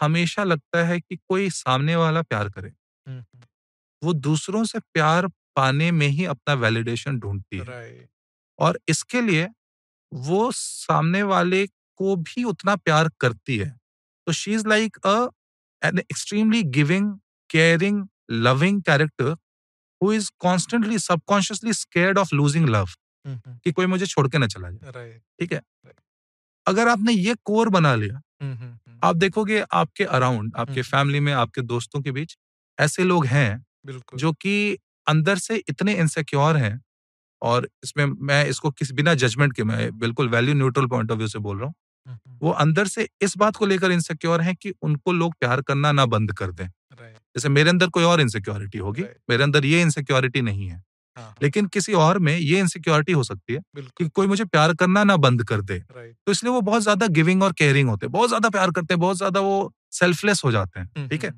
हमेशा लगता है कि कोई सामने वाला प्यार करे वो दूसरों से प्यार पाने में ही अपना वैलिडेशन ढूंढती है और इसके लिए वो सामने वाले को भी उतना प्यार करती है तो she is like a an extremely giving caring loving character who is constantly subconsciously scared of losing love कि कोई मुझे छोड़ के ना चला जाए ठीक है अगर आपने ये कोर बना लिया आप देखोगे आपके अराउंड आपके फैमिली में आपके दोस्तों के बीच ऐसे लोग हैं जो कि अंदर से इतने इनसेक्योर हैं और इसमें मैं इसको किस बिना जजमेंट के मैं बिल्कुल value neutral point of view से बोल रहा हूँ हम्म, हम्म। वो अंदर से इस बात को लेकर इनसेक्योर हैं कि उनको लोग प्यार करना ना बंद कर दें जैसे मेरे अंदर कोई और इनसिक्योरिटी होगी मेरे अंदर ये इनसिक्योरिटी नहीं है हाँ, हाँ। लेकिन किसी और में ये इनसिक्योरिटी हो सकती है कि कोई मुझे प्यार करना ना बंद कर दे तो इसलिए वो बहुत ज्यादा गिविंग और केयरिंग होते हैं बहुत ज्यादा प्यार करते हैं बहुत ज्यादा वो सेल्फलेस हो जाते हैं हम्म, ठीक है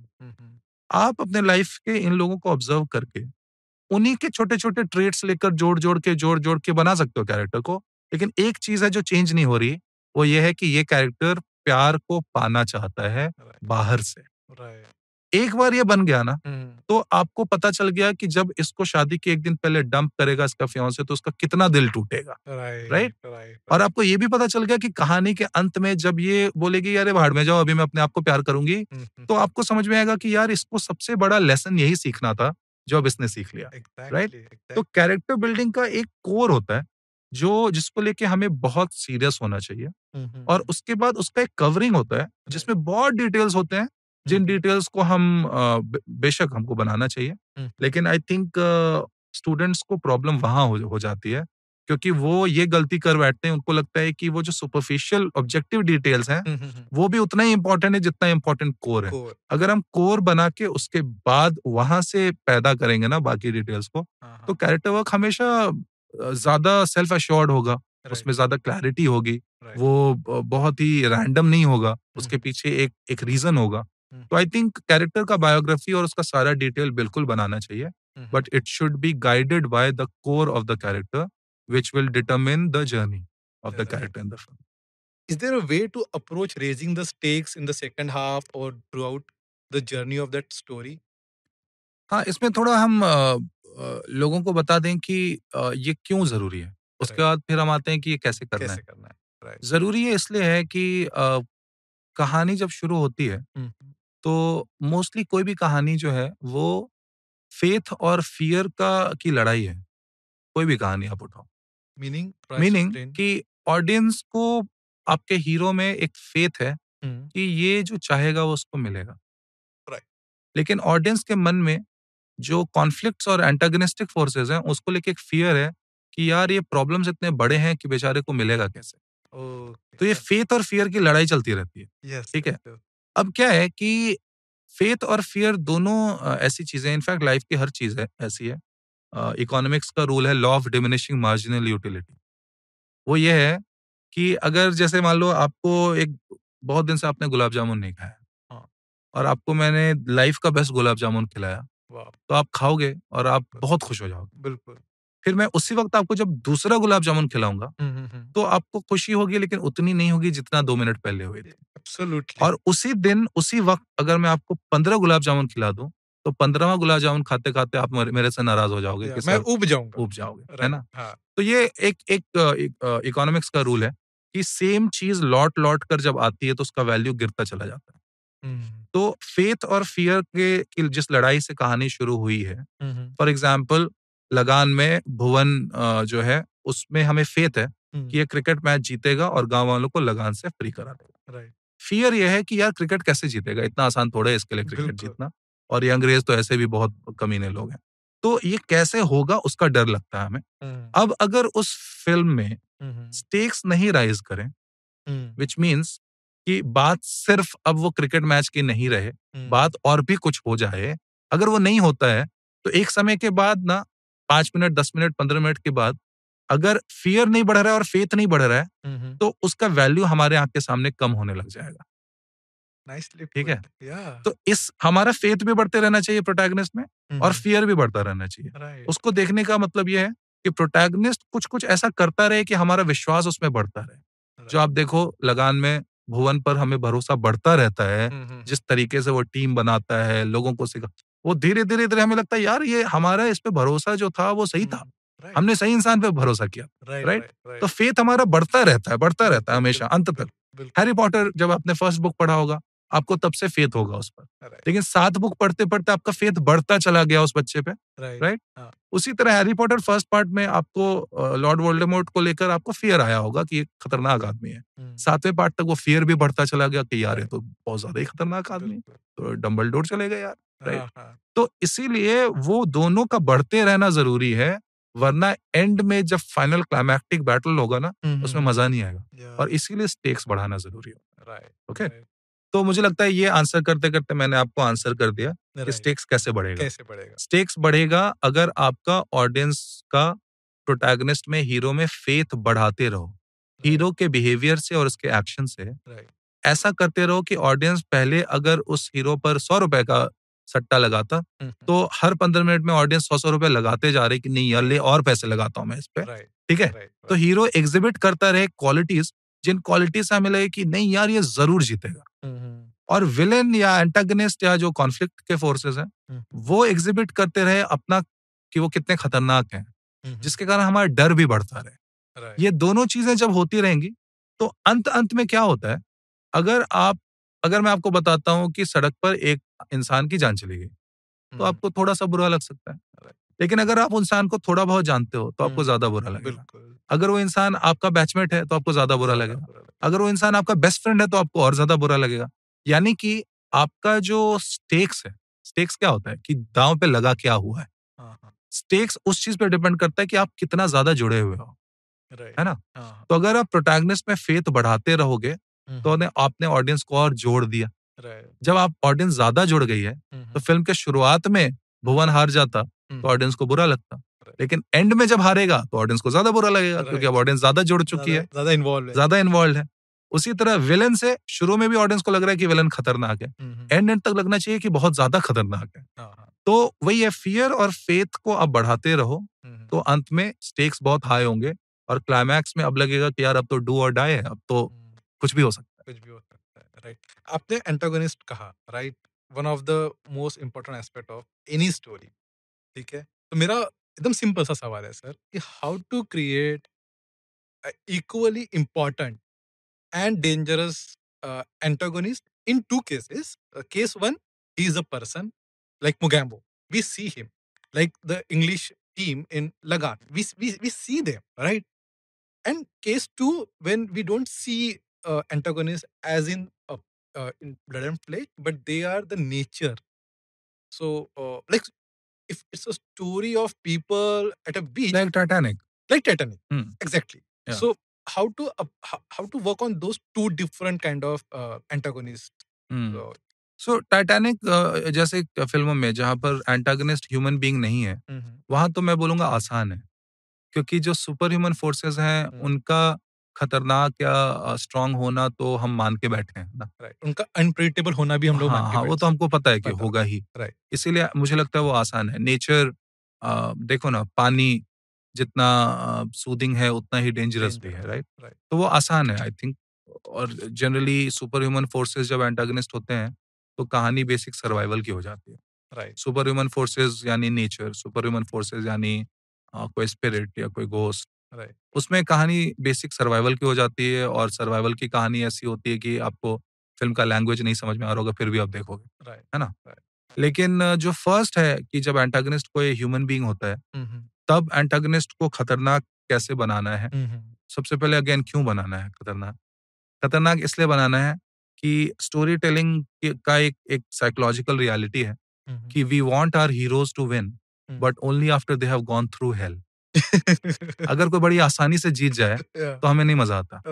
आप अपने लाइफ के इन लोगों को ऑब्जर्व करके उन्हीं के छोटे छोटे ट्रेड्स लेकर जोड़ जोड़ के जोड़ जोड़ के बना सकते हो कैरेक्टर को लेकिन एक चीज है जो चेंज नहीं हो रही वो ये है कि ये कैरेक्टर प्यार को पाना चाहता है बाहर से एक बार ये बन गया ना हम्म। तो आपको पता चल गया कि जब इसको शादी के एक दिन पहले डंप करेगा इसका फ्योन से तो उसका कितना दिल टूटेगा राइट और आपको ये भी पता चल गया कि कहानी के अंत में जब ये बोलेगी यार भाड़ में जाओ अभी मैं अपने आप को प्यार करूंगी हम्म, हम्म। तो आपको समझ में आएगा कि यार इसको सबसे बड़ा लेसन यही सीखना था अब इसने सीख लिया राइट exactly, right? तो exactly. तो कैरेक्टर बिल्डिंग का एक कोर होता है जो जिसको लेके हमें बहुत सीरियस होना चाहिए और उसके बाद उसका एक कवरिंग होता है जिसमें बहुत डिटेल्स होते हैं जिन डिटेल्स को हम बेशक हमको बनाना चाहिए लेकिन आई थिंक स्टूडेंट्स को प्रॉब्लम वहां हो जाती है क्योंकि वो ये गलती कर बैठते हैं उनको लगता है कि वो जो सुपरफिशियल ऑब्जेक्टिव डिटेल्स हैं हम्म, हम्म, हम्म। वो भी उतना ही इम्पोर्टेंट है जितना इम्पोर्टेंट कोर है अगर हम कोर बना के उसके बाद वहां से पैदा करेंगे ना बाकी डिटेल्स को हाँ, हाँ। तो कैरेक्टर वर्क हमेशा ज्यादा सेल्फ एश्योर्ड होगा उसमें ज्यादा क्लैरिटी होगी वो बहुत ही रैंडम नहीं होगा उसके पीछे एक एक रीजन होगा तो आई थिंक कैरेक्टर का बायोग्राफी और उसका सारा डिटेल बिल्कुल बनाना चाहिए but it should be guided by the core of the character which will determine the journey of yeah, the character in the film. Is there a way to approach raising the stakes in the second half or throughout the journey of that story? हाँ इसमें थोड़ा हम लोगों को बता दें कि ये क्यों जरूरी है उसके बाद फिर हम आते हैं कि ये कैसे करना कैसे है करना है जरूरी है इसलिए है कि कहानी जब शुरू होती है तो मोस्टली कोई भी कहानी जो है वो फेथ और फियर का की लड़ाई है कोई भी कहानी आप उठाओ मीनिंग मीनिंग कि ऑडियंस को आपके हीरो में एक फेथ है कि ये जो चाहेगा वो उसको मिलेगा राइट लेकिन ऑडियंस के मन में जो कॉन्फ्लिक्ट्स और एंटागनिस्टिक फोर्सेस हैं उसको लेके एक फियर है कि यार ये प्रॉब्लम्स इतने बड़े हैं कि बेचारे को मिलेगा कैसे तो ये फेथ हाँ। और फियर की लड़ाई चलती रहती है ठीक है अब क्या है कि फेथ और फियर दोनों ऐसी चीजें इनफैक्ट लाइफ की हर चीज है ऐसी है इकोनॉमिक्स का रूल है law of diminishing marginal utility वो ये है कि अगर जैसे मान लो आपको एक बहुत दिन से आपने गुलाब जामुन नहीं खाया हाँ। और आपको मैंने लाइफ का बेस्ट गुलाब जामुन खिलाया तो आप खाओगे और आप बहुत खुश हो जाओगे बिल्कुल फिर मैं उसी वक्त आपको जब दूसरा गुलाब जामुन खिलाऊंगा तो आपको खुशी होगी लेकिन उतनी नहीं होगी जितना दो मिनट पहले हुई थी और उसी दिन उसी वक्त अगर मैं आपको पंद्रह गुलाब जामुन खिला दूं तो पंद्रहवा गुलाब जामुन खाते खाते आप मेरे से नाराज हो जाओगे कि मैं उब जाऊंगा उब जाओगे है ना हाँ। तो ये एक एक इकोनॉमिक्स का रूल है कि सेम चीज लौट लौट कर जब आती है तो उसका वैल्यू गिरता चला जाता है हम्म। तो फेथ और फियर के जिस लड़ाई से कहानी शुरू हुई है फॉर एग्जाम्पल हम्म, हम्म। लगान में भुवन जो है उसमें हमें फेथ है कि ये क्रिकेट मैच जीतेगा और गांव वालों को लगान से फ्री करा देगा फियर यह है कि यार क्रिकेट कैसे जीतेगा इतना आसान थोड़ा है इसके लिए क्रिकेट जीतना और ये अंग्रेज तो ऐसे भी बहुत कमीने लोग हैं तो ये कैसे होगा उसका डर लगता है हमें अब अगर उस फिल्म में स्टेक्स नहीं राइज करें विच मीन्स कि बात सिर्फ अब वो क्रिकेट मैच की नहीं रहे बात और भी कुछ हो जाए अगर वो नहीं होता है तो एक समय के बाद ना पांच मिनट दस मिनट पंद्रह मिनट के बाद अगर फियर नहीं बढ़ रहा है और फेथ नहीं बढ़ रहा है तो उसका वैल्यू हमारे आंख के सामने कम होने लग जाएगा ठीक है तो इस हमारा फेथ भी बढ़ते रहना चाहिए प्रोटैगनिस्ट में और फियर भी बढ़ता रहना चाहिए उसको देखने का मतलब यह है कि प्रोटैगनिस्ट कुछ कुछ ऐसा करता रहे कि हमारा विश्वास उसमें बढ़ता रहे जो आप देखो लगान में भुवन पर हमें भरोसा बढ़ता रहता है जिस तरीके से वो टीम बनाता है लोगों को सिखा वो धीरे धीरे धीरे हमें लगता है यार ये हमारा इस पे भरोसा जो था वो सही था हमने सही इंसान पे भरोसा किया राइट तो फेथ हमारा बढ़ता रहता है बढ़ता रहता है हमेशा अंत तक हैरी पॉटर जब आपने फर्स्ट बुक पढ़ा होगा आपको तब से फेथ होगा उस पर लेकिन सात बुक पढ़ते पढ़ते आपका फेथ बढ़ता चला गया उस बच्चे पे राइट, हाँ। उसी तरह हैरी पॉटर फर्स्ट पार्ट में आपको लॉर्ड वोल्डेमोर्ट को लेकर आपको फियर आया होगा कि ये खतरनाक आदमी है हम्म। सातवें पार्ट तक वो फियर भी बढ़ता चला गया कि यार ये तो बहुत ज्यादा ही खतरनाक आदमी तो डम्बल डोर चले गए यार राइट हाँ, हाँ। तो इसीलिए वो दोनों का बढ़ते रहना जरूरी है वरना एंड में जब फाइनल क्लाइमैक्टिक बैटल होगा ना हम्म, उसमें हम्म, मजा नहीं आएगा और इसीलिए स्टेक्स बढ़ाना जरूरी है राइट ओके तो मुझे लगता है ये आंसर करते करते मैंने आपको आंसर कर दिया कि स्टेक्स कैसे बढ़ेगा कैसे बढ़ेगा स्टेक्स बढ़ेगा अगर आपका ऑडियंस का प्रोटैगनिस्ट में हीरो में फेथ बढ़ाते रहो हीरो के बिहेवियर से और उसके एक्शन से ऐसा करते रहो कि ऑडियंस पहले अगर उस हीरो पर सौ रुपए का सट्टा लगाता हम्म, हम्म। तो हर पंद्रह मिनट में ऑडियंस सौ सौ रुपए लगाते जा रहे कि नहीं यार ले और पैसे लगाता हूँ मैं इस पे ठीक है तो हीरो एग्जिबिट करता रहे क्वालिटीज जिन क्वालिटी से हमें लगे कि नहीं यार ये जरूर जीतेगा और विलेन या एंटागनिस्ट या जो कॉन्फ्लिक्ट के फोर्सेस हैं वो एग्जिबिट करते रहे अपना कि वो कितने खतरनाक हैं जिसके कारण हमारा डर भी बढ़ता रहे ये दोनों चीजें जब होती रहेंगी तो अंत अंत में क्या होता है अगर आप अगर मैं आपको बताता हूँ कि सड़क पर एक इंसान की जान चली गई तो आपको थोड़ा सा बुरा लग सकता है लेकिन अगर आप इंसान को थोड़ा बहुत जानते हो तो आपको हम्म। ज्यादा बुरा लगेगा अगर वो इंसान आपका बैचमेट है तो आपको ज्यादा बुरा लगेगा अगर वो इंसान आपका बेस्ट फ्रेंड है तो आपको और ज्यादा बुरा लगेगा यानी कि आपका जो स्टेक्स है स्टेक्स क्या होता है कि दांव पे लगा क्या हुआ है हाँ, हाँ। स्टेक्स उस चीज पे डिपेंड करता है कि आप कितना ज्यादा जुड़े हुए हो है ना हाँ, तो अगर आप प्रोटैगनिस्ट में फेथ बढ़ाते रहोगे हम्म, तो हम्म। आपने ऑडियंस को और जोड़ दिया जब आप ऑडियंस ज्यादा जुड़ गई है तो फिल्म के शुरुआत में भुवन हार जाता तो ऑडियंस को बुरा लगता लेकिन एंड में जब हारेगा तो ऑडियंस को ज्यादा बुरा लगेगा क्योंकि अब ऑडियंस ज्यादा जुड़ चुकी है ज्यादा इन्वॉल्व ज्यादा इन्वॉल्व है उसी तरह विलन से शुरू में भी ऑडियंस को लग रहा है कि विलन खतरनाक है एंड एंड तक लगना चाहिए कि बहुत ज्यादा खतरनाक है हाँ, हाँ। तो वही है फियर और फेथ को आप बढ़ाते रहो तो अंत में स्टेक्स बहुत हाई होंगे और क्लाइमैक्स में अब लगेगा कि यार अब तो डू और डाई है अब तो कुछ भी हो सकता है कुछ भी हो सकता है राइट आपने एंटागोनिस्ट कहा right one of the most important aspect of any story ठीक है तो मेरा एकदम सिंपल सा सवाल है सर कि how to create equally important and dangerous antagonist in two cases. Uh, case one, is a person like Mugambo. We see him, like the English team in Lagan. We, we, we see them, right? And case two, when we don't see uh, antagonists as in uh, uh, in blood and flesh, but they are the nature. So, like if it's a story of people at a beach like titanic like titanic hmm. exactly yeah. so how to uh, how, to work on those two different kind of uh, antagonists hmm. so, so Titanic जैसे फिल्मों में जहां पर antagonist human being नहीं है वहां तो मैं बोलूंगा आसान है क्योंकि जो सुपर ह्यूमन फोर्सेस हैं उनका खतरनाक या स्ट्रांग होना तो हम मान के बैठे हैं ना राइट उनका अनप्रिडिक्टेबल होना भी हम लोग हाँ, हाँ, वो तो हमको पता है कि पता होगा ही राइट इसीलिए मुझे लगता है वो आसान है नेचर देखो ना पानी जितना सूदिंग है उतना ही डेंजरस भी है राइट राइट तो वो आसान है आई थिंक और जनरली सुपर ह्यूमन फोर्सेज जब एंटागनिस्ट होते हैं तो कहानी बेसिक सर्वाइवल की हो जाती है राइट सुपर ह्यूमन फोर्सेज यानी नेचर सुपर ह्यूमन फोर्सेज यानी कोई स्पिरिट या कोई गोस्ट उसमें कहानी बेसिक सर्वाइवल की हो जाती है और सर्वाइवल की कहानी ऐसी होती है कि आपको फिल्म का लैंग्वेज नहीं समझ में आ रहा होगा फिर भी आप देखोगे है ना लेकिन जो फर्स्ट है कि जब एंटागनिस्ट कोई ह्यूमन बीइंग होता है तब एंटागनिस्ट को खतरनाक कैसे बनाना है सबसे पहले अगेन क्यों बनाना है खतरनाक खतरनाक इसलिए बनाना है कि स्टोरी टेलिंग का एक एक साइकोलॉजिकल रियलिटी है कि we want our heroes to win but only after they have gone through hell अगर कोई बड़ी आसानी से जीत जाए तो हमें नहीं मजा आता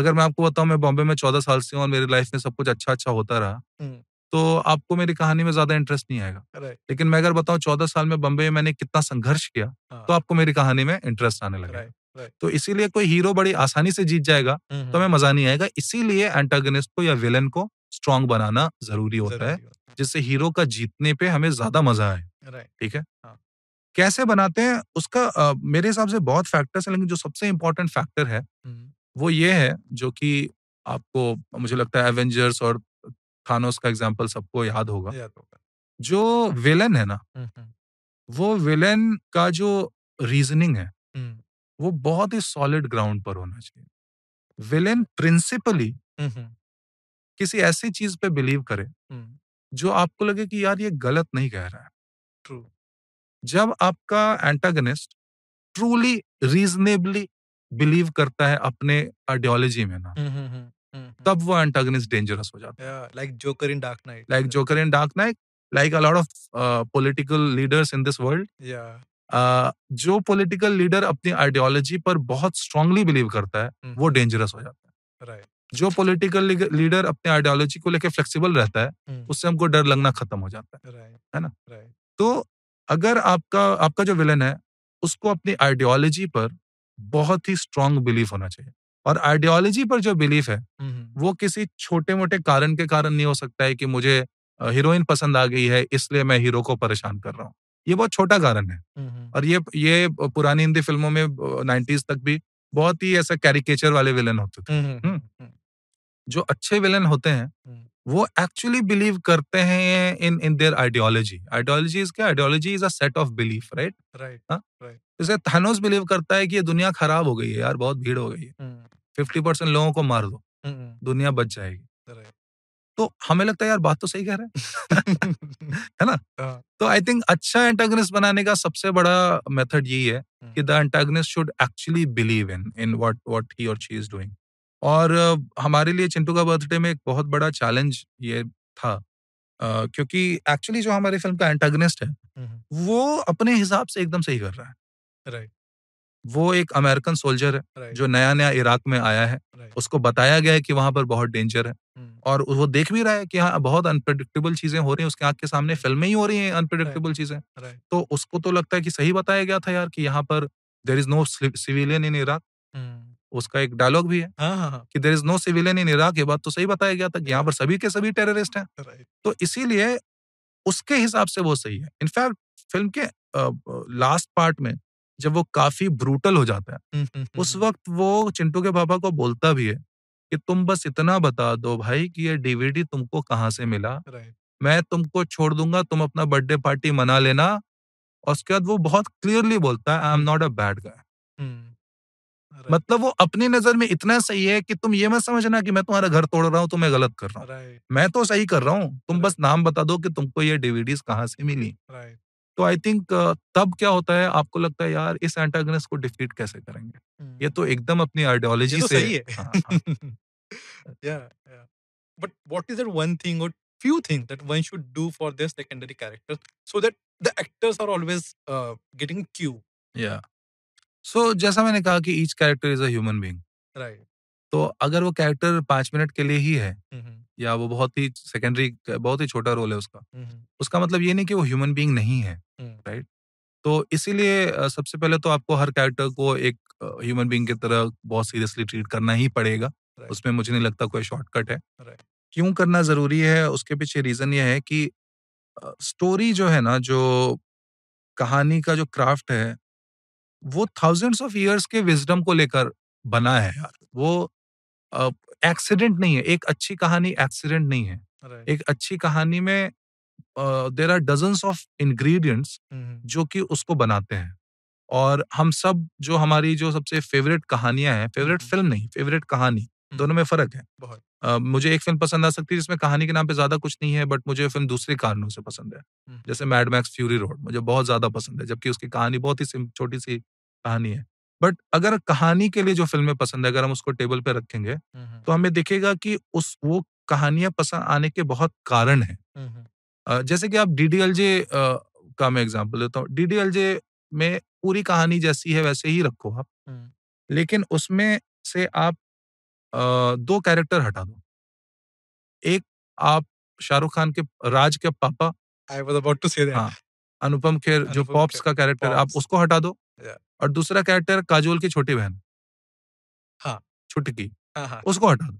अगर मैं आपको बताऊं मैं बॉम्बे में चौदह साल से हूँ और मेरी लाइफ में सब कुछ अच्छा अच्छा होता रहा तो आपको मेरी कहानी में ज्यादा इंटरेस्ट नहीं आएगा लेकिन मैं अगर बताऊं चौदह साल में बम्बे में मैंने कितना संघर्ष किया हाँ। तो आपको मेरी कहानी में इंटरेस्ट आने लगा तो इसीलिए कोई हीरो बड़ी आसानी से जीत जाएगा तो हमें मजा नहीं आएगा इसीलिए एंटागनिस्ट को या विलन को स्ट्रांग बनाना जरूरी होता है जिससे हीरो का जीतने पे हमें ज्यादा मजा आए ठीक है हाँ। कैसे बनाते हैं उसका आ, मेरे हिसाब से बहुत फैक्टर्स हैं लेकिन जो सबसे इम्पोर्टेंट फैक्टर है वो ये है जो कि आपको मुझे लगता है एवेंजर्स और थानोस का एग्जाम्पल सबको याद होगा याद होगा जो विलन है ना वो विलन का जो रीजनिंग है वो बहुत ही सॉलिड ग्राउंड पर होना चाहिए विलेन प्रिंसिपली किसी ऐसी चीज पे बिलीव करे जो आपको लगे कि यार ये गलत नहीं कह रहा है ट्रू जब आपका एंटागनिस्ट ट्रूली रीजनेबली बिलीव करता है अपने आइडियोलॉजी में ना हम्म, हम्म, हम्म, तब वो एंटागनिस्ट डेंजरस हो जाता है like Joker in Dark Knight like Joker in Dark Knight like a lot of political leaders in this world जो पोलिटिकल लीडर अपनी आइडियोलॉजी पर बहुत स्ट्रांगली बिलीव करता है वो डेंजरस हो जाता है राइट जो पॉलिटिकल लीडर अपने आइडियोलॉजी को लेकर फ्लेक्सिबल रहता है उससे हमको डर लगना खत्म हो जाता है है ना तो अगर आपका आपका जो विलन है उसको अपनी आइडियोलॉजी पर बहुत ही स्ट्रांग बिलीफ होना चाहिए और आइडियोलॉजी पर जो बिलीफ है वो किसी छोटे मोटे कारण के कारण नहीं हो सकता है कि मुझे हीरोइन पसंद आ गई है इसलिए मैं हीरो को परेशान कर रहा हूँ ये बहुत छोटा कारण है और ये ये पुरानी हिंदी फिल्मों में नाइन्टीज तक भी बहुत ही ऐसा कैरिकेचर वाले विलन होते थे जो अच्छे विलन होते हैं वो एक्चुअली बिलीव करते हैं in in their ideology ideology is क्या ideology is a set of belief right right right जैसे थानोस बिलीव करता है कि ये दुनिया खराब हो गई है यार बहुत भीड़ हो गई है फिफ्टी हम्म। परसेंट लोगों को मार दो हम्म। दुनिया बच जाएगी तो हमें लगता है यार बात तो सही कह रहे हैं है ना हाँ। तो आई थिंक अच्छा एंटागनिस्ट बनाने का सबसे बड़ा मेथड यही है कि the antagonist should actually believe in in what what he और शी इज डूइंग और हमारे लिए चिंटू का बर्थडे में एक बहुत बड़ा चैलेंज ये था Uh, क्योंकि एक्चुअली जो हमारे फिल्म का एंटागनिस्ट है वो अपने हिसाब से एकदम सही कर रहा है राइट वो एक अमेरिकन सोल्जर है जो नया नया इराक में आया है उसको बताया गया है कि वहां पर बहुत डेंजर है और वो देख भी रहा है कि हाँ बहुत अनप्रडिक्टेबल चीजें हो रही हैं उसके आंख के सामने फिल्में ही हो रही हैं अनप्रडिक्टेबल चीजें तो उसको तो लगता है कि सही बताया गया था यार कि यहाँ पर there is no civilian in Iraq उसका एक डायलॉग भी है हाँ, हाँ, हाँ। कि there is no civilian in Iraq ये बात तो सही बताया गया था कि यहाँ पर सभी के सभी टेररिस्ट हैं तो इसीलिए उसके हिसाब से वो सही है इनफैक्ट फिल्म के लास्ट पार्ट में जब वो काफी ब्रूटल हो जाता है हम्म, हम्म, हम्म, उस वक्त वो चिंटू के पापा को बोलता भी है कि तुम बस इतना बता दो भाई कि ये डीवीडी तुमको कहाँ से मिला मैं तुमको छोड़ दूंगा तुम अपना बर्थडे पार्टी मना लेना और उसके बाद वो बहुत क्लियरली बोलता है I am not a bad guy मतलब वो अपनी नजर में इतना सही है कि तुम ये मत समझना कि मैं तुम्हारा घर तोड़ रहा हूँ तो मैं गलत कर रहा हूँ मैं तो सही कर रहा हूँ तुम बस नाम बता दो कि तुमको ये डीवीडीज कहाँ से मिली तो आई थिंक तब क्या होता है आपको लगता है यार इस एंटागनिस्ट को डिफीट कैसे करेंगे ये hmm. तो एकदम अपनी आइडियोलॉजी तो से but what is one thing और few things that one should do for their secondary characters so that the actors are always uh, getting cue yeah so so, जैसा मैंने कहा कि each character is an human being तो अगर वो character पांच minute के लिए ही है mm-hmm. या वो बहुत ही सेकेंडरी बहुत ही छोटा रोल है उसका mm-hmm. उसका मतलब ये नहीं कि वो ह्यूमन बींग नहीं है राइट mm. तो इसीलिए सबसे पहले तो आपको हर कैरेक्टर को एक ह्यूमन बींग की तरह बहुत सीरियसली ट्रीट करना ही पड़ेगा उसमें मुझे नहीं लगता कोई शॉर्टकट है क्यों करना जरूरी है उसके पीछे रीजन ये है कि स्टोरी जो है ना जो कहानी का जो क्राफ्ट है वो थाउजेंड्स ऑफ ईयर्स के विजडम को लेकर बना है यार वो एक्सीडेंट नहीं है एक अच्छी कहानी एक्सीडेंट नहीं है right. एक अच्छी कहानी में there are dozen of ingredients जो कि उसको बनाते हैं और हम सब जो हमारी जो सबसे फेवरेट कहानियां हैं फेवरेट फिल्म नहीं फेवरेट कहानी दोनों में फर्क है बहुत Uh, मुझे एक फिल्म पसंद आ सकती है जिसमें कहानी के नाम पे ज्यादा कुछ नहीं है बट मुझे फिल्म दूसरे कारणों से पसंद है जैसे मैडमैक्स फ्यूरी रोड मुझे बहुत ज्यादा पसंद है जबकि उसकी कहानी बहुत ही छोटी सी कहानी है बट अगर कहानी के लिए जो फिल्में पसंद है अगर हम उसको टेबल पे रखेंगे तो हमें दिखेगा कि उस वो कहानियां पसंद आने के बहुत कारण है जैसे कि आप डीडीएलजे का मैं एग्जाम्पल देता हूँ डीडीएलजे में पूरी कहानी जैसी है वैसे ही रखो आप लेकिन उसमें से आप दो कैरेक्टर हटा दो एक आप शाहरुख खान के राज के पापा हाँ, अनुपम खेर जो पॉप्स का कैरेक्टर आप उसको हटा दो और दूसरा कैरेक्टर काजोल की छोटी बहन हाँ छुटकी हाँ, हाँ उसको हटा दो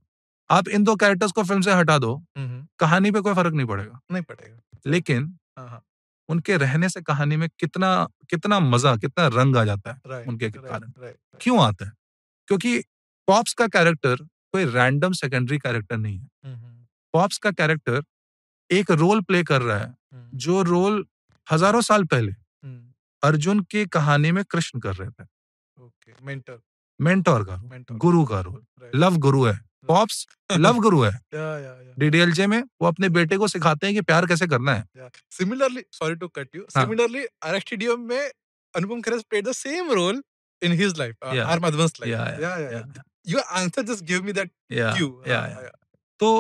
आप इन दो कैरेक्टर्स को फिल्म से हटा दो कहानी पे कोई फर्क नहीं पड़ेगा नहीं पड़ेगा लेकिन हाँ, हाँ। उनके रहने से कहानी में कितना कितना मजा कितना रंग आ जाता है उनके कारण क्यों आता है क्योंकि पॉप्स का कैरेक्टर कोई रैंडम सेकेंडरी कैरेक्टर नहीं है पॉप्स का कैरेक्टर एक रोल प्ले कर रहा है जो रोल हजारों साल पहले अर्जुन की कहानी में कृष्ण कर रहे थे मेंटर mentor. का गुरु का रोल लव गुरु है हाँ। पॉप्स लव गुरु है डीडीएलजे में वो अपने बेटे को सिखाते हैं कि प्यार कैसे करना है similarly sorry to cut you हाँ। सिमिलरली अरेस्टिडियम में Anupam Kher played the same role in his life or Madhavan's life या या you answer just give me that cue या या तो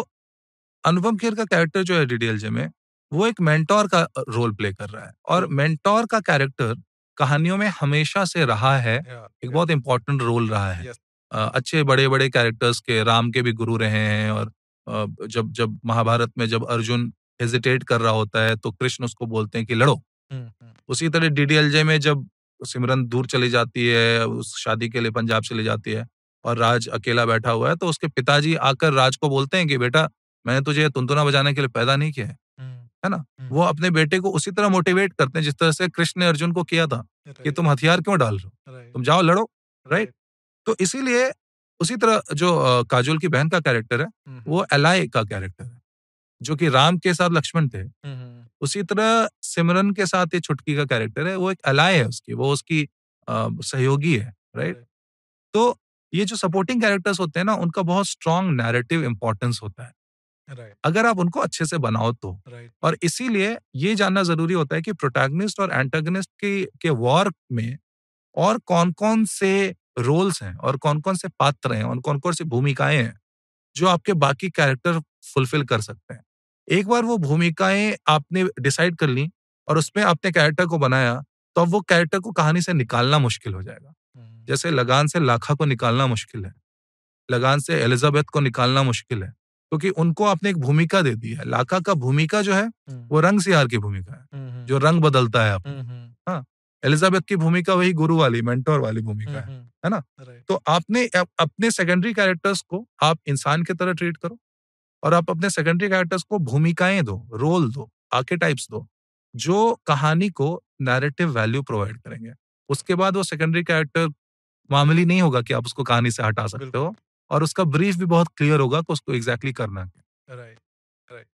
अनुपम खेर का कैरेक्टर जो है डीडीएलजे में वो एक मेंटोर का रोल प्ले कर रहा है और मेंटोर का कैरेक्टर कहानियों में हमेशा से रहा है एक बहुत इंपॉर्टेंट रोल रहा है अच्छे बड़े बड़े कैरेक्टर्स के राम के भी गुरु रहे हैं और जब जब महाभारत में जब अर्जुन हेजिटेट कर रहा होता है तो कृष्ण उसको बोलते हैं कि लडो उसी तरह डीडीएलजे में जब सिमरन दूर चली जाती है उस शादी के लिए पंजाब चली जाती है और राज अकेला बैठा हुआ है तो उसके पिताजी आकर राज को बोलते हैं कि बेटा मैंने तुझे तुंतुना बजाने के लिए पैदा नहीं किया है है ना वो अपने बेटे को उसी तरह मोटिवेट करते हैं जिस तरह से कृष्ण ने अर्जुन को किया था कि तुम हथियार क्यों डाल रहे हो तुम जाओ लड़ो राइट तो इसीलिए उसी तरह जो काजुल की बहन का कैरेक्टर है वो एलाय का कैरेक्टर है जो कि राम के साथ लक्ष्मण थे उसी तरह सिमरन के साथ ये छुटकी का कैरेक्टर है वो एक अलाय है उसकी वो उसकी आ, सहयोगी है राइट तो ये जो सपोर्टिंग कैरेक्टर्स होते हैं ना उनका बहुत स्ट्रॉन्ग नैरेटिव इंपॉर्टेंस होता है अगर आप उनको अच्छे से बनाओ तो और इसीलिए ये जानना जरूरी होता है कि प्रोटैगनिस्ट और एंटेगनिस्ट के के वॉर में और कौन कौन से रोल्स हैं और कौन कौन से पात्र हैं और कौन कौन सी भूमिकाएं हैं जो आपके बाकी कैरेक्टर फुलफिल कर सकते हैं एक बार वो भूमिकाएं आपने डिसाइड कर ली और उसमें आपने कैरेक्टर को बनाया तो अब वो कैरेक्टर को कहानी से निकालना मुश्किल हो जाएगा हम्म। जैसे लगान से लाखा को निकालना मुश्किल है लगान से एलिजाबेथ को निकालना मुश्किल है क्योंकि उनको आपने एक भूमिका दे दी है लाका का भूमिका जो है हम्म। वो रंग सियार की भूमिका है हम्म, हम्म। जो रंग बदलता है आप हाँ, एलिजाबेथ की भूमिका वही गुरु वाली मेंटोर वाली भूमिका है है ना तो आपने अपने सेकेंडरी कैरेक्टर्स को आप इंसान की तरह ट्रीट करो और आप अपने सेकेंडरी कैरेक्टर्स को भूमिकाएं दो रोल दो आर्केटाइप्स दो जो कहानी को नैरेटिव वैल्यू प्रोवाइड करेंगे उसके बाद वो सेकेंडरी कैरेक्टर मामली नहीं होगा कि आप उसको कहानी से हटा सकते हो और उसका ब्रीफ भी बहुत क्लियर होगा कि उसको एग्जैक्टली exactly करना है right right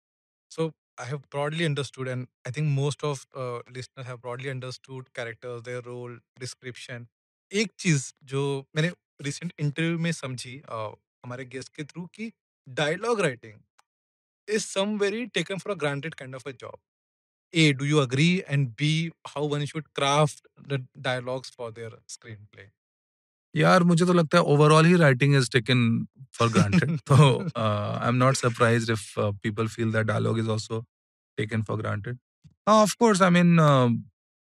so I have broadly understood, and I think most of uh, listeners have broadly understood characters, their role, description. एक चीज जो मैंने रिसेंट इंटरव्यू में समझी uh, हमारे गेस्ट के थ्रू कि dialogue writing is some very taken for granted kind of a job A do you agree and B how one should craft the dialogues for their screenplay यार मुझे तो लगता है overall ही writing is taken for granted तो I am not surprise if people feel that dialogue is also taken for granted of course I mean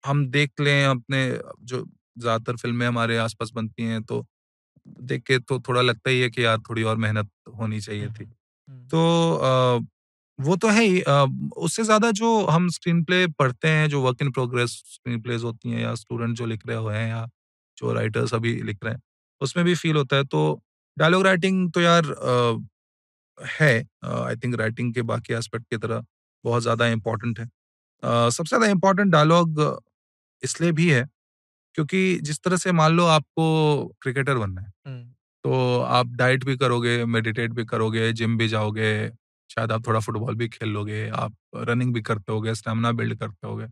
हम देख लें अपने जो ज़्यादातर फिल्में हमारे आसपास बनती हैं तो देख के तो थोड़ा लगता ही है कि यार थोड़ी और मेहनत होनी चाहिए हम्म, थी हम्म। तो आ, uh, वो तो है ही आ, uh, उससे ज़्यादा जो हम स्क्रीन प्ले पढ़ते हैं जो work in progress screenplays होती हैं या स्टूडेंट जो लिख रहे हुए हैं या जो राइटर्स अभी लिख रहे हैं उसमें भी फील होता है तो डायलॉग राइटिंग तो यार आ, है आई थिंक राइटिंग के बाकी एस्पेक्ट की तरह बहुत ज़्यादा इम्पोर्टेंट है आ, सबसे ज़्यादा इम्पोर्टेंट डायलॉग इसलिए भी है क्योंकि जिस तरह से मान लो आपको क्रिकेटर बनना है तो आप डाइट भी करोगे मेडिटेट भी करोगे जिम भी जाओगे शायद आप थोड़ा फुटबॉल भी खेल लोगे आप रनिंग भी करते होगे स्टेमिना बिल्ड करते होगे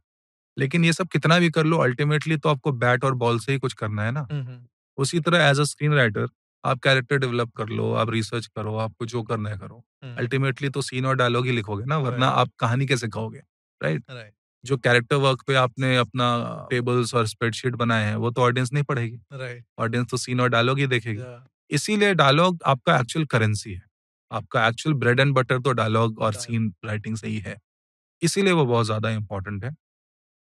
लेकिन ये सब कितना भी कर लो अल्टीमेटली तो आपको बैट और बॉल से ही कुछ करना है ना उसी तरह एज अ स्क्रीन राइटर आप कैरेक्टर डेवलप कर लो आप रिसर्च करो आपको जो करना है करो अल्टीमेटली तो सीन और डायलॉग ही लिखोगे ना वरना आप कहानी कैसे कहोगे राइट जो कैरेक्टर वर्क पे आपने अपना टेबल्स और स्प्रेडशीट बनाए हैं वो तो ऑडियंस नहीं पढ़ेगी ऑडियंस तो सीन और डायलॉग ही देखेगी इसीलिए डायलॉग आपका एक्चुअल करेंसी है आपका एक्चुअल ब्रेड एंड बटर तो डायलॉग और सीन राइटिंग से ही है इसीलिए वो बहुत ज्यादा इंपॉर्टेंट है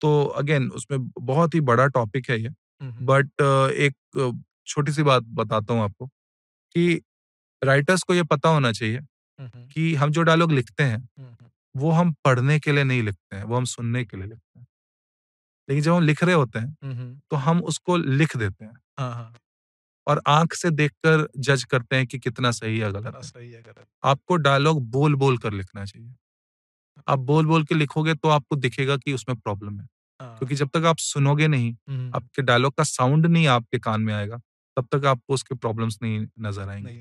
तो अगेन उसमें बहुत ही बड़ा टॉपिक है ये बट एक छोटी सी बात बताता हूँ आपको कि राइटर्स को ये पता होना चाहिए कि हम जो डायलॉग लिखते हैं वो हम पढ़ने के लिए नहीं लिखते हैं वो हम सुनने के लिए लिखते हैं लेकिन जब हम लिख रहे होते हैं तो हम उसको लिख देते हैं हाँ, हाँ। और आंख से देखकर जज करते हैं कि कितना सही है गलत सही है गलत आपको डायलॉग बोल बोल कर लिखना चाहिए आप बोल बोल के लिखोगे तो आपको दिखेगा कि उसमें प्रॉब्लम है हाँ। क्योंकि जब तक आप सुनोगे नहीं हम्म। आपके डायलॉग का साउंड नहीं आपके कान में आएगा तब तक आपको उसके प्रॉब्लम्स नहीं नजर आएंगे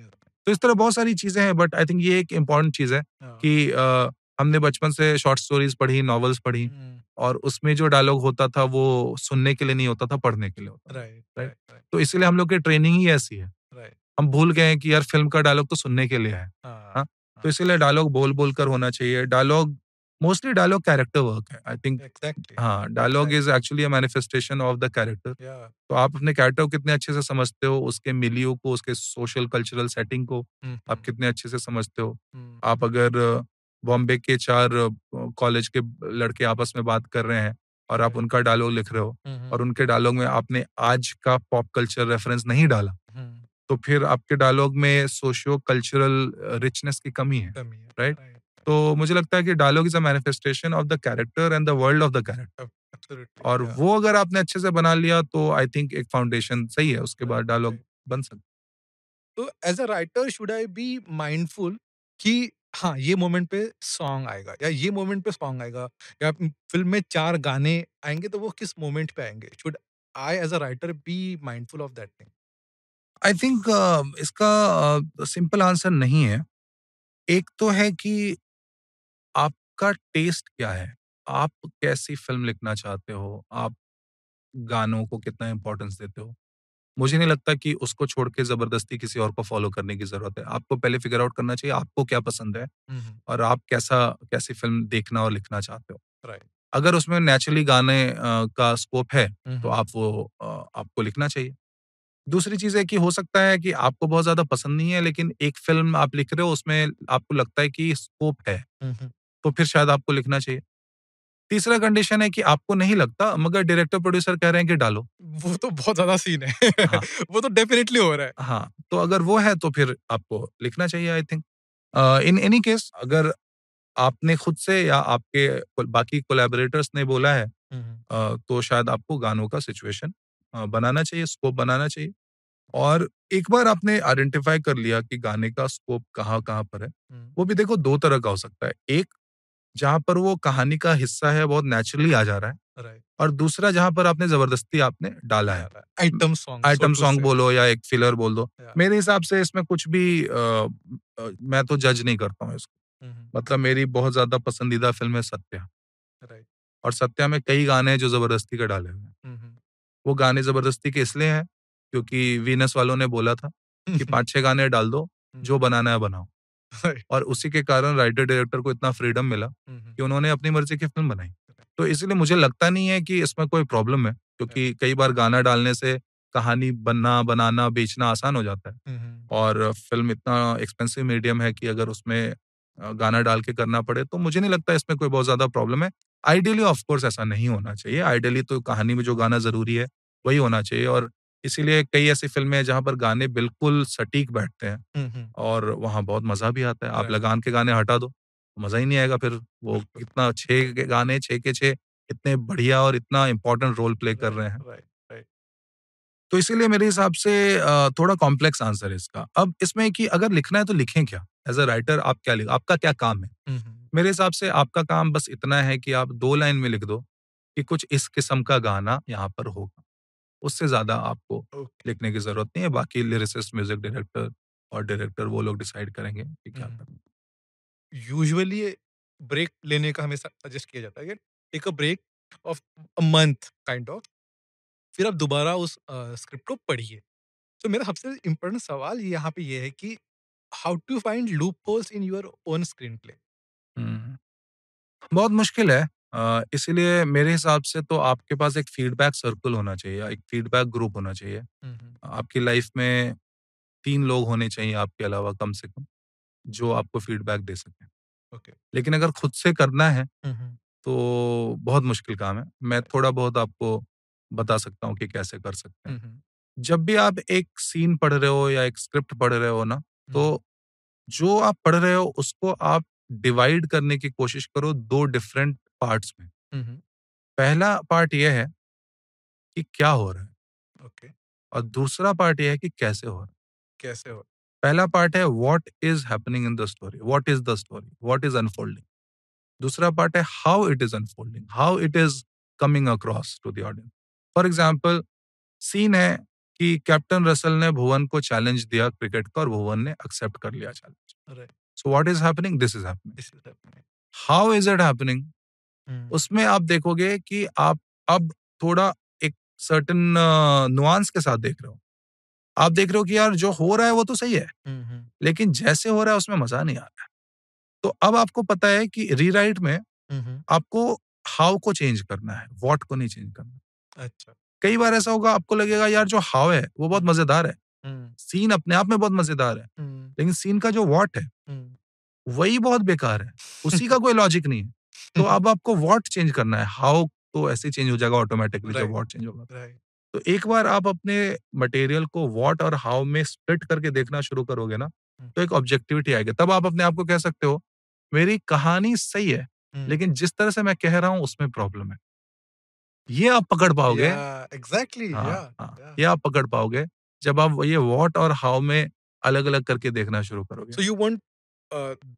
तो इस तरह बहुत सारी चीजें हैं बट आई थिंक ये एक इम्पॉर्टेंट चीज है हाँ। कि हमने बचपन से शॉर्ट स्टोरीज पढ़ी नॉवेल्स पढ़ी हम्म। और उसमें जो डायलॉग होता था वो सुनने के लिए नहीं होता था पढ़ने के लिए होता राइट राइट तो इसलिए हम लोग की ट्रेनिंग ही ऐसी है हम भूल गए कि यार फिल्म का डायलॉग तो सुनने के लिए है आ, हाँ, तो इसीलिए डायलॉग बोल बोल कर होना चाहिए dialogue mostly dialogue character work है आई थिंक हाँ dialogue is actually manifestation of the character तो आप अपने कैरेक्टर को कितने अच्छे से समझते हो उसके मिलियो को उसके सोशल कल्चरल सेटिंग को mm-hmm. आप कितने अच्छे से समझते हो mm-hmm. आप अगर बॉम्बे के चार कॉलेज के लड़के आपस में बात कर रहे हैं और आप उनका डायलॉग लिख रहे हो और उनके डायलॉग में आपने आज का पॉप कल्चर रेफरेंस नहीं डाला हम्म। तो फिर आपके डायलॉग में सोशियो कल्चरल रिचनेस की कमी है राइट तो मुझे लगता है कि dialogue is a manifestation of the character and the world of the character और वो अगर आपने अच्छे से बना लिया तो आई थिंक एक फाउंडेशन सही है उसके बाद डायलॉग बन सकता तो as a writer should I be mindful कि हाँ ये मोमेंट पे सॉन्ग आएगा या ये मोमेंट पे सॉन्ग आएगा या फिल्म में चार गाने आएंगे तो वो किस मोमेंट पे आएंगे should I as a writer be mindful of that thing I think इसका सिंपल uh, आंसर नहीं है एक तो है कि आपका टेस्ट क्या है आप कैसी फिल्म लिखना चाहते हो आप गानों को कितना इंपॉर्टेंस देते हो मुझे नहीं लगता कि उसको छोड़ के जबरदस्ती किसी और को फॉलो करने की जरूरत है आपको पहले फिगर आउट करना चाहिए आपको क्या पसंद है और आप कैसा कैसी फिल्म देखना और लिखना चाहते हो राइट अगर उसमें नेचुरली गाने का स्कोप है तो आप वो आपको लिखना चाहिए दूसरी चीज है कि हो सकता है कि आपको बहुत ज्यादा पसंद नहीं है लेकिन एक फिल्म आप लिख रहे हो उसमें आपको लगता है कि स्कोप है तो फिर शायद आपको लिखना चाहिए तीसरा कंडीशन है कि आपको नहीं लगता मगर डायरेक्टर प्रोड्यूसर कह रहे हैं कि डालो वो तो बहुत ज्यादा सीन है हाँ. वो तो डेफिनेटली हो रहा है हाँ तो अगर वो है तो फिर आपको लिखना चाहिए I think in any case अगर आपने खुद से या आपके बाकी कोलेबोरेटर्स ने बोला है uh, तो शायद आपको गानों का सिचुएशन uh, बनाना चाहिए स्कोप बनाना चाहिए और एक बार आपने आइडेंटिफाई कर लिया कि गाने का स्कोप कहाँ कहाँ पर है वो भी देखो दो तरह का हो सकता है एक जहाँ पर वो कहानी का हिस्सा है बहुत नेचुरली आ जा रहा है right. और दूसरा जहाँ पर आपने जबरदस्ती आपने डाला है आइटम सॉन्ग आइटम सॉन्ग बोलो या एक फिलर बोल दो yeah. मेरे हिसाब से इसमें कुछ भी आ, आ, मैं तो जज नहीं करता हूँ इसको mm-hmm. मतलब मेरी बहुत ज्यादा पसंदीदा फिल्म है सत्या right. और सत्या में कई गाने हैं जो जबरदस्ती के डाले हुए हैं mm-hmm. वो गाने जबरदस्ती के इसलिए हैं क्योंकि वीनस वालों ने बोला था कि पांच छह गाने डाल दो जो mm-hmm. बनाना है बनाओ और उसी के कारण राइटर डायरेक्टर को इतना फ्रीडम मिला कि उन्होंने अपनी मर्जी की फिल्म बनाई तो इसलिए मुझे लगता नहीं है कि इसमें कोई प्रॉब्लम है क्योंकि कई बार गाना डालने से कहानी बनना बनाना बेचना आसान हो जाता है और फिल्म इतना एक्सपेंसिव मीडियम है कि अगर उसमें गाना डाल के करना पड़े तो मुझे नहीं लगता इसमें कोई बहुत ज्यादा प्रॉब्लम है आइडियली ऑफकोर्स ऐसा नहीं होना चाहिए आइडियली तो कहानी में जो गाना जरूरी है वही होना चाहिए और इसीलिए कई ऐसी फिल्में हैं जहाँ पर गाने बिल्कुल सटीक बैठते हैं और वहाँ बहुत मजा भी आता है आप लगान के गाने हटा दो तो मजा ही नहीं आएगा फिर वो कितना छे के गाने छे के छे इतने बढ़िया और इतना इम्पोर्टेंट रोल प्ले कर रहे हैं तो इसीलिए मेरे हिसाब से थोड़ा कॉम्प्लेक्स आंसर है इसका अब इसमें कि अगर लिखना है तो लिखें क्या एज अ राइटर आप क्या लिखो आपका क्या काम है मेरे हिसाब से आपका काम बस इतना है कि आप दो लाइन में लिख दो कि कुछ इस किस्म का गाना यहाँ पर होगा उससे ज्यादा आपको okay. लिखने की जरूरत नहीं है बाकी लिरिसिस्ट म्यूजिक डायरेक्टर और डायरेक्टर वो लोग डिसाइड करेंगे कि क्या हम्म। करना यूजुअली ब्रेक लेने का हमेशा सजेस्ट किया जाता है take a break of a month kind of फिर आप दोबारा उस स्क्रिप्ट को पढ़िए तो मेरा सबसे इम्पोर्टेंट सवाल यहाँ पे ये है कि how to find loopholes in your own screenplay बहुत मुश्किल है इसलिए मेरे हिसाब से तो आपके पास एक फीडबैक सर्कल होना चाहिए एक फीडबैक ग्रुप होना चाहिए आपकी लाइफ में तीन लोग होने चाहिए आपके अलावा कम से कम जो आपको फीडबैक दे सके ओके लेकिन अगर खुद से करना है तो बहुत मुश्किल काम है मैं थोड़ा बहुत आपको बता सकता हूँ कि कैसे कर सकते हैं जब भी आप एक सीन पढ़ रहे हो या एक स्क्रिप्ट पढ़ रहे हो ना तो जो आप पढ़ रहे हो उसको आप डिवाइड करने की कोशिश करो दो डिफरेंट पार्ट्स में पहला पार्ट यह है कि क्या हो रहा है ओके okay. और दूसरा पार्ट यह है कि कैसे हो रहा है कैसे हो रहा है पहला पार्ट है what is happening in the story what is the story what is unfolding दूसरा पार्ट है how it is unfolding how it is coming across to the audience for example scene है कि कैप्टन रसल ने भुवन को challenge दिया cricket का और भुवन ने एक्सेप्ट कर लिया challenge right. So what is happening this is happening how is it happening उसमें आप देखोगे कि आप अब थोड़ा एक सर्टन नुआंस uh, के साथ देख रहे हो आप देख रहे हो कि यार जो हो रहा है वो तो सही है लेकिन जैसे हो रहा है उसमें मजा नहीं आ रहा है तो अब आपको पता है कि रीराइट में आपको हाउ को चेंज करना है वॉट को नहीं चेंज करना अच्छा कई बार ऐसा होगा आपको लगेगा यार जो हाव है वो बहुत मजेदार है हम्म। सीन अपने आप में बहुत मजेदार है हम्म। लेकिन सीन का जो वॉट है हम्म। वही बहुत बेकार है उसी का कोई लॉजिक नहीं है तो अब आपको वॉट चेंज करना है हाउ तो ऐसे चेंज हो जाएगा ऑटोमेटिकली जब वॉट चेंज होगा तो एक बार आप अपने मटेरियल को वॉट और हाउ में स्प्लिट करके देखना शुरू करोगे ना तो एक ऑब्जेक्टिविटी आएगी तब आप अपने आप को कह सकते हो मेरी कहानी सही है लेकिन जिस तरह से मैं कह रहा हूँ उसमें प्रॉब्लम है ये आप पकड़ पाओगे एग्जैक्टली yeah, exactly, हाँ, yeah, हाँ, yeah. ये आप पकड़ पाओगे जब आप ये वॉट और हाउ में अलग अलग करके देखना शुरू करोगे so you want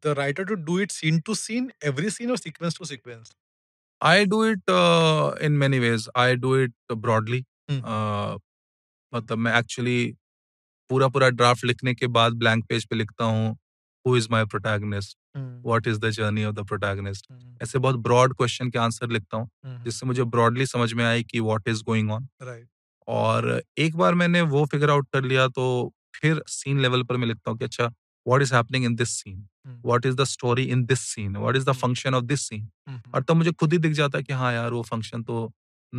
the writer to do it scene to scene every scene और sequence to sequence I do it in many ways I do it broadly मतलब मैं एक्चुअली पूरा पूरा ड्राफ्ट लिखने के बाद ब्लैंक पेज पे लिखता हूँ who is my protagonist what is the journey of the protagonist ऐसे बहुत ब्रॉड क्वेश्चन के आंसर लिखता हूँ hmm. जिससे मुझे ब्रॉडली समझ में आए कि what is going on right और एक बार मैंने वो फिगर आउट कर लिया तो फिर सीन लेवल पर मैं लिखता हूँ कि अच्छा what is happening in this scene what is the story in this scene what is the function of this scene और तब तो मुझे खुद ही दिख जाता है कि हाँ यार वो फंक्शन तो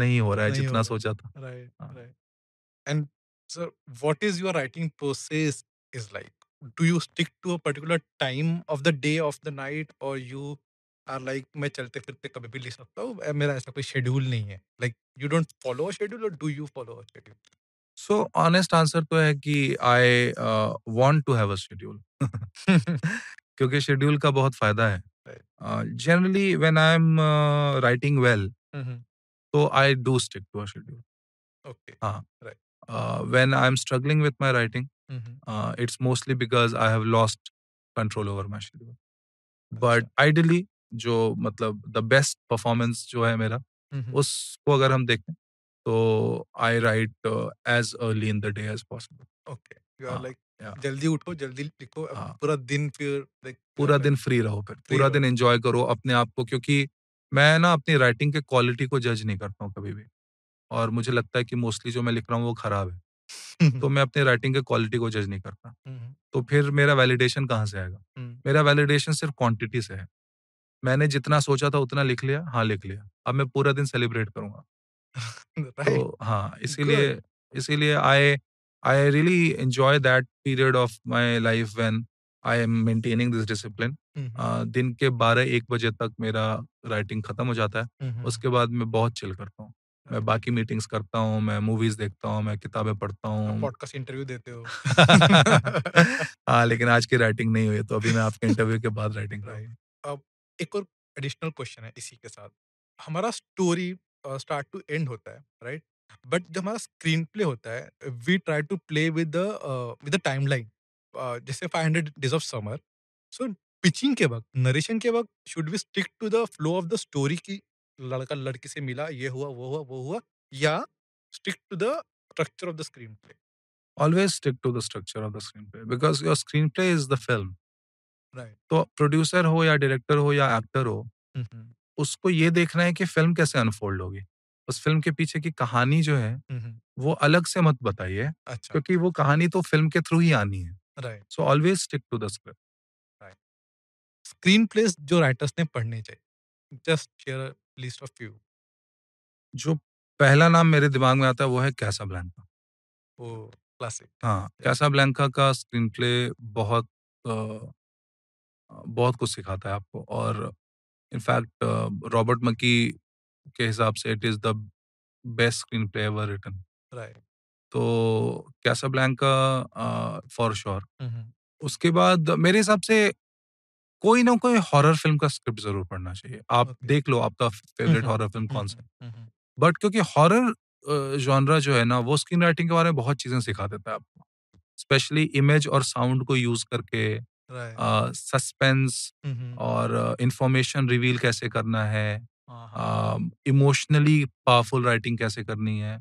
नहीं हो रहा है जितना सोचा था right and sir what is your writing process is like do you stick to a particular time of the day of the night और यू आर लाइक मैं चलते फिरते कभी भी ले सकता हूँ मेरा ऐसा कोई शेड्यूल नहीं है like you don't follow a schedule और do you follow a schedule so honest answer तो है कि I want to have a schedule क्योंकि शेड्यूल का बहुत फायदा है generally when I am writing well तो I do stick to a schedule okay हाँ right when I am struggling with my writing it's mostly because I have lost control over my schedule अच्छा। But ideally जो मतलब the best performance जो है मेरा उसको अगर हम देखें तो I write as early in the day as possible okay like जल्दी उठो जल्दी लिखो हाँ। पूरा दिन फिर पूरा दिन फ्री रहो फिर पूरा दिन एंजॉय करो अपने आप को क्योंकि मैं ना अपनी राइटिंग के क्वालिटी को जज नहीं करता हूँ कभी भी और मुझे लगता है कि मोस्टली जो मैं लिख रहा हूँ वो खराब है तो मैं अपनी राइटिंग के क्वालिटी को जज नहीं करता तो फिर मेरा वैलिडेशन कहाँ से आएगा मेरा वैलिडेशन सिर्फ क्वांटिटी से है मैंने जितना सोचा था उतना लिख लिया हाँ लिख लिया अब मैं पूरा दिन सेलिब्रेट करूंगा तो हाँ इसीलिए इसीलिए I I really enjoy that period of my life when I am maintaining this discipline दिन के बारह एक बजे तक मेरा राइटिंग खत्म हो जाता है mm-hmm. उसके बाद मैं बहुत चिल करता हूँ मैं बाकी मीटिंग्स करता हूँ मैं मूवीज देखता हूँ मैं किताबें पढ़ता हूँ पॉडकास्ट इंटरव्यू देते हो हाँ लेकिन आज की राइटिंग नहीं हुई तो अभी मैं आपके इंटरव्यू के बाद राइटिंग कर अब एक और एडिशनल क्वेश्चन है इसी के साथ हमारा स्टोरी स्टार्ट टू एंड होता है राइट बट जो हमारा स्क्रीन प्ले होता है we try to play with with timeline जैसे five hundred days of summer so pitching के वक्त नरेशन के वक्त should we stick to the flow of the story की लड़का लड़की से मिला ये हुआ वो हुआ वो हुआ या stick to the structure of the screenplay always stick to the structure of the screenplay because your screenplay is the film तो प्रोड्यूसर हो या डायरेक्टर हो या एक्टर हो हम्म। उसको ये देखना है कि फिल्म कैसे अनफोल्ड होगी उस फिल्म के पीछे की कहानी जो है हम्म। वो अलग से मत बताइए अच्छा क्योंकि वो कहानी तो फिल्म के थ्रू ही आनी है right so always stick to the script screenplays जो राइटर्स ने पढ़ने चाहिए just share list of few जो पहला नाम मेरे दिमाग में आता है वो है कैसा ब्लैंका वो क्लासिक हाँ कैसा ब्लैंका का स्क्रीन प्ले बहुत बहुत कुछ सिखाता है आपको और इनफैक्ट रॉबर्ट मकी के हिसाब से it is the best screenplay ever written right तो कैसाब्लैंका फॉर श्योर उसके बाद मेरे हिसाब से कोई ना कोई हॉरर फिल्म का स्क्रिप्ट जरूर पढ़ना चाहिए आप okay. देख लो आपका फेवरेट हॉरर फिल्म कौन सा बट क्योंकि हॉरर जॉनरा जो है ना वो स्क्रीन राइटिंग के बारे में बहुत चीजें सिखा देता है आपको स्पेशली इमेज और साउंड को यूज करके सस्पेंस हम्म। और इंफॉर्मेशन uh, रिवील कैसे करना है हाँ, हाँ। इमोशनली पावरफुल राइटिंग कैसे करनी है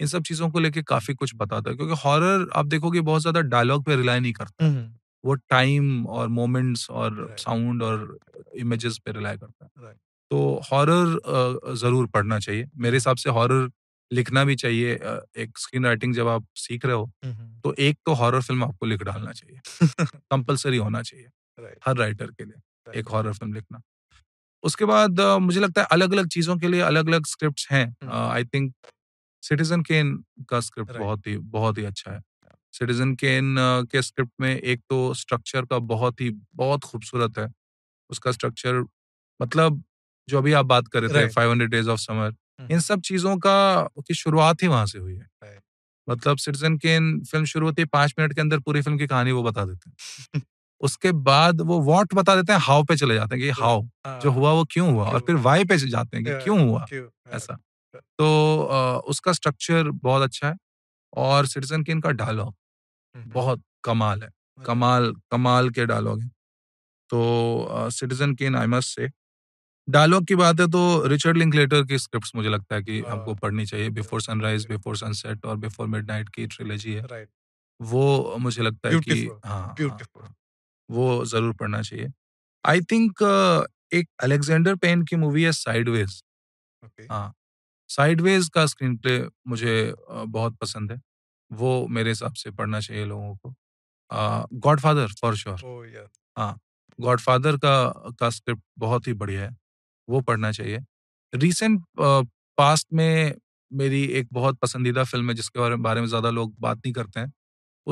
इन सब चीजों को लेके काफी कुछ बताता है क्योंकि हॉरर आप देखोगे बहुत ज्यादा डायलॉग पे रिलाई नहीं करता हम्म। वो टाइम और मोमेंट्स और साउंड और इमेजेस पे रिलाई करता है तो हॉरर जरूर पढ़ना चाहिए मेरे हिसाब से हॉरर लिखना भी चाहिए एक स्क्रीन राइटिंग जब आप सीख रहे हो तो एक तो हॉरर फिल्म आपको लिख डालना चाहिए कंपलसरी होना चाहिए right. हर राइटर के लिए right. एक हॉरर फिल्म लिखना उसके बाद मुझे लगता है अलग अलग चीजों के लिए अलग अलग स्क्रिप्ट हैं आई थिंक सिटीजन केन का स्क्रिप्ट right. बहुत ही बहुत ही अच्छा है सिटीजन केन के स्क्रिप्ट में एक तो स्ट्रक्चर का बहुत ही बहुत खूबसूरत है उसका स्ट्रक्चर मतलब जो अभी आप बात कर रहे थे five hundred days of summer in हम्म। सब चीजों का की शुरुआत ही वहां से हुई है मतलब सिटीजन केन फिल्म शुरू होती है पांच मिनट के अंदर पूरी फिल्म की कहानी वो बता देते हैं उसके बाद वो वॉट बता देते हैं हाउ पे चले जाते हैं कि हाउ जो हाँ, हुआ वो क्यों हुआ और फिर वाई पे जाते हैं कि क्यों हुआ हाँ, ऐसा हाँ। तो उसका स्ट्रक्चर बहुत अच्छा है और सिटीजन किन का डायलॉग हम्म। बहुत कमाल है कमाल कमाल के डायलॉग है तो सिटीजन किन आई मस्ट से डायलॉग की बात है तो रिचर्ड लिंकलेटर की स्क्रिप्ट्स मुझे लगता है कि हाँ। हमको पढ़नी चाहिए बिफोर सनराइज बिफोर सनसेट और बिफोर मिडनाइट की ट्रिलेजी है वो मुझे लगता है कि हाँ, हाँ वो जरूर पढ़ना चाहिए आई थिंक एक अलेक्जेंडर पेन की मूवी है साइडवेज हाँ साइडवेज का स्क्रीन प्ले मुझे बहुत पसंद है वो मेरे हिसाब से पढ़ना चाहिए लोगों को गॉडफादर फॉर श्योर हाँ गॉडफादर का का स्क्रिप्ट बहुत ही बढ़िया है वो पढ़ना चाहिए रिसेंट पास्ट में मेरी एक बहुत पसंदीदा फिल्म है जिसके बारे में ज़्यादा लोग बात नहीं करते हैं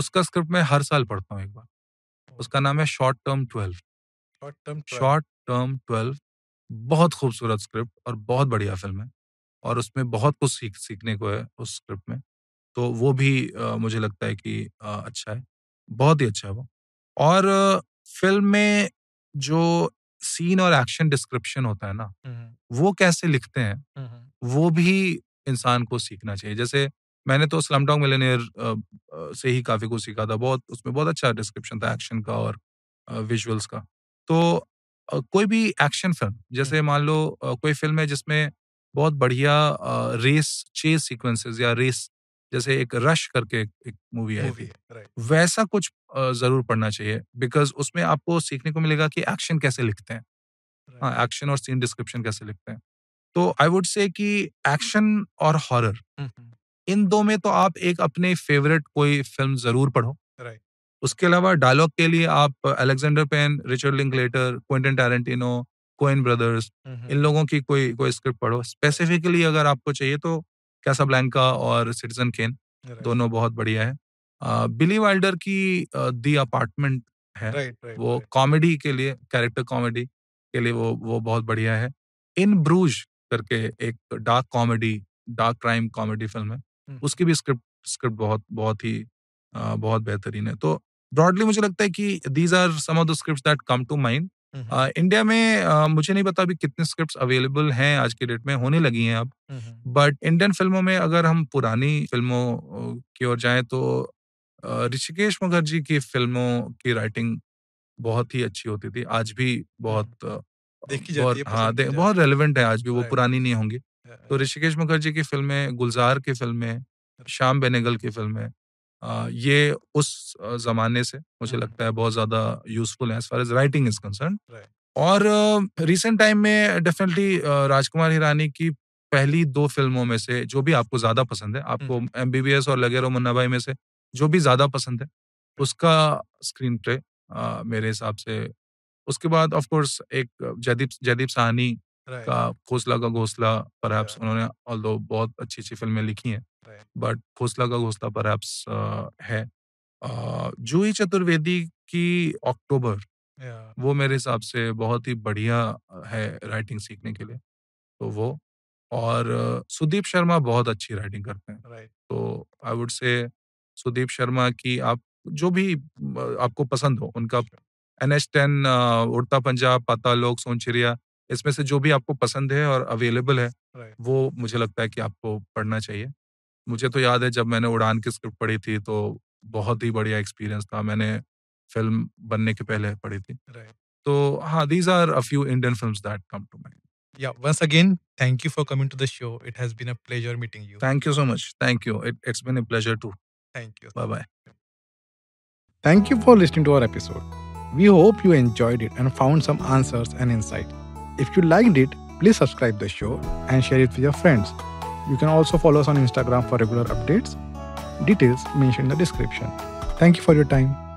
उसका स्क्रिप्ट मैं हर साल पढ़ता हूँ एक बार उसका नाम है short term twelve short term twelve बहुत खूबसूरत स्क्रिप्ट और बहुत बढ़िया फिल्म है और उसमें बहुत कुछ सीख सीखने को है उस स्क्रिप्ट में तो वो भी आ, मुझे लगता है कि आ, अच्छा है बहुत ही अच्छा है वो और आ, फिल्म में जो सीन और एक्शन डिस्क्रिप्शन होता है ना वो कैसे लिखते हैं वो भी इंसान को सीखना चाहिए जैसे मैंने तो स्लम डॉग मिलेनियर से ही काफी कुछ सीखा था बहुत उसमें बहुत अच्छा डिस्क्रिप्शन था एक्शन का और विजुअल्स का तो कोई भी एक्शन फिल्म जैसे मान लो कोई फिल्म है जिसमें बहुत बढ़िया रेस चेस सीक्वेंसेस या रेस जैसे एक रश करके एक मूवी आई थी वैसा कुछ जरूर पढ़ना चाहिए बिकॉज उसमें आपको सीखने को मिलेगा कि एक्शन कैसे लिखते हैं हाँ एक्शन और सीन डिस्क्रिप्शन कैसे लिखते हैं तो आई वुड से कि एक्शन और हॉरर इन दो में तो आप एक अपने फेवरेट कोई फिल्म जरूर पढ़ो उसके अलावा डायलॉग के लिए आप Alexander Payne Richard Linklater Quentin Tarantino Coen brothers इन लोगों की कोई कोई स्क्रिप्ट पढ़ो स्पेसिफिकली अगर आपको चाहिए तो कैसा ब्लैंका और सिटीजन केन दोनों बहुत बढ़िया है बिली वाइल्डर की दी अपार्टमेंट है वो कॉमेडी के लिए कैरेक्टर कॉमेडी के लिए वो वो बहुत बढ़िया है इन ब्रूज करके एक dark comedy dark crime comedy film है उसकी भी स्क्रिप्ट स्क्रिप्ट बहुत बहुत ही बहुत बेहतरीन है तो ब्रॉडली मुझे लगता है कि these are some of the that come to mind हम्म। इंडिया में मुझे नहीं पता अभी कितने स्क्रिप्ट्स अवेलेबल हैं आज के डेट में होने लगी हैं अब हम्म, हम्म। बट इंडियन फिल्मों में अगर हम पुरानी फिल्मों की ओर जाएं तो ऋषिकेश मुखर्जी की फिल्मों की राइटिंग बहुत ही अच्छी होती थी आज भी बहुत देखी जाती बहुत है हाँ दे, बहुत रेलिवेंट है आज भी वो पुरानी नहीं होंगी हाँ, तो हाँ। ऋषिकेश मुखर्जी की फिल्में गुलजार की फिल्में अच्छा। श्याम बेनेगल की फिल्में ये उस जमाने से मुझे लगता है बहुत ज्यादा यूजफुल है as far as writing is concern और रिसेंट टाइम में डेफिनेटली राजकुमार हिरानी की पहली दो फिल्मों में से जो भी आपको ज्यादा पसंद है आपको एम एस और लगे रो मुन्ना भाई में से जो भी ज्यादा पसंद है उसका स्क्रीन प्ले मेरे हिसाब से उसके बाद ऑफ कोर्स एक जयदीप जयदीप साहनी right. का घोसला का घोसला पर right. उन्होंने ऑल बहुत अच्छी अच्छी फिल्में लिखी हैं बट घोसला का घोसला पर है जूही चतुर्वेदी की अक्टूबर yeah. वो मेरे हिसाब से बहुत ही बढ़िया है राइटिंग सीखने के लिए तो वो और सुदीप शर्मा बहुत अच्छी राइटिंग करते हैं right. तो I would say Sudeep Sharma की आप जो भी आपको पसंद हो उनका एन एच टेन उड़ता पंजाब पाता लोक सोन चिड़िया इसमें से जो भी आपको पसंद है और अवेलेबल है वो मुझे लगता है कि आपको पढ़ना चाहिए मुझे तो याद है जब मैंने उड़ान की स्क्रिप्ट पढ़ी थी तो बहुत ही बढ़िया एक्सपीरियंस था मैंने फिल्म बनने के पहले पढ़ी थी तो हाँ these are a few Indian film that come to mind yeah once again thank you for coming to the show it has been a pleasure meeting you thank you so much thank you it, it's been a pleasure too thank you bye bye thank you for listening to our episode we hope you enjoyed it and found some answers and insights. If you liked it, please subscribe the show and share it with your friends. You can also follow us on Instagram for regular updates. Details mentioned in the description. Thank you for your time.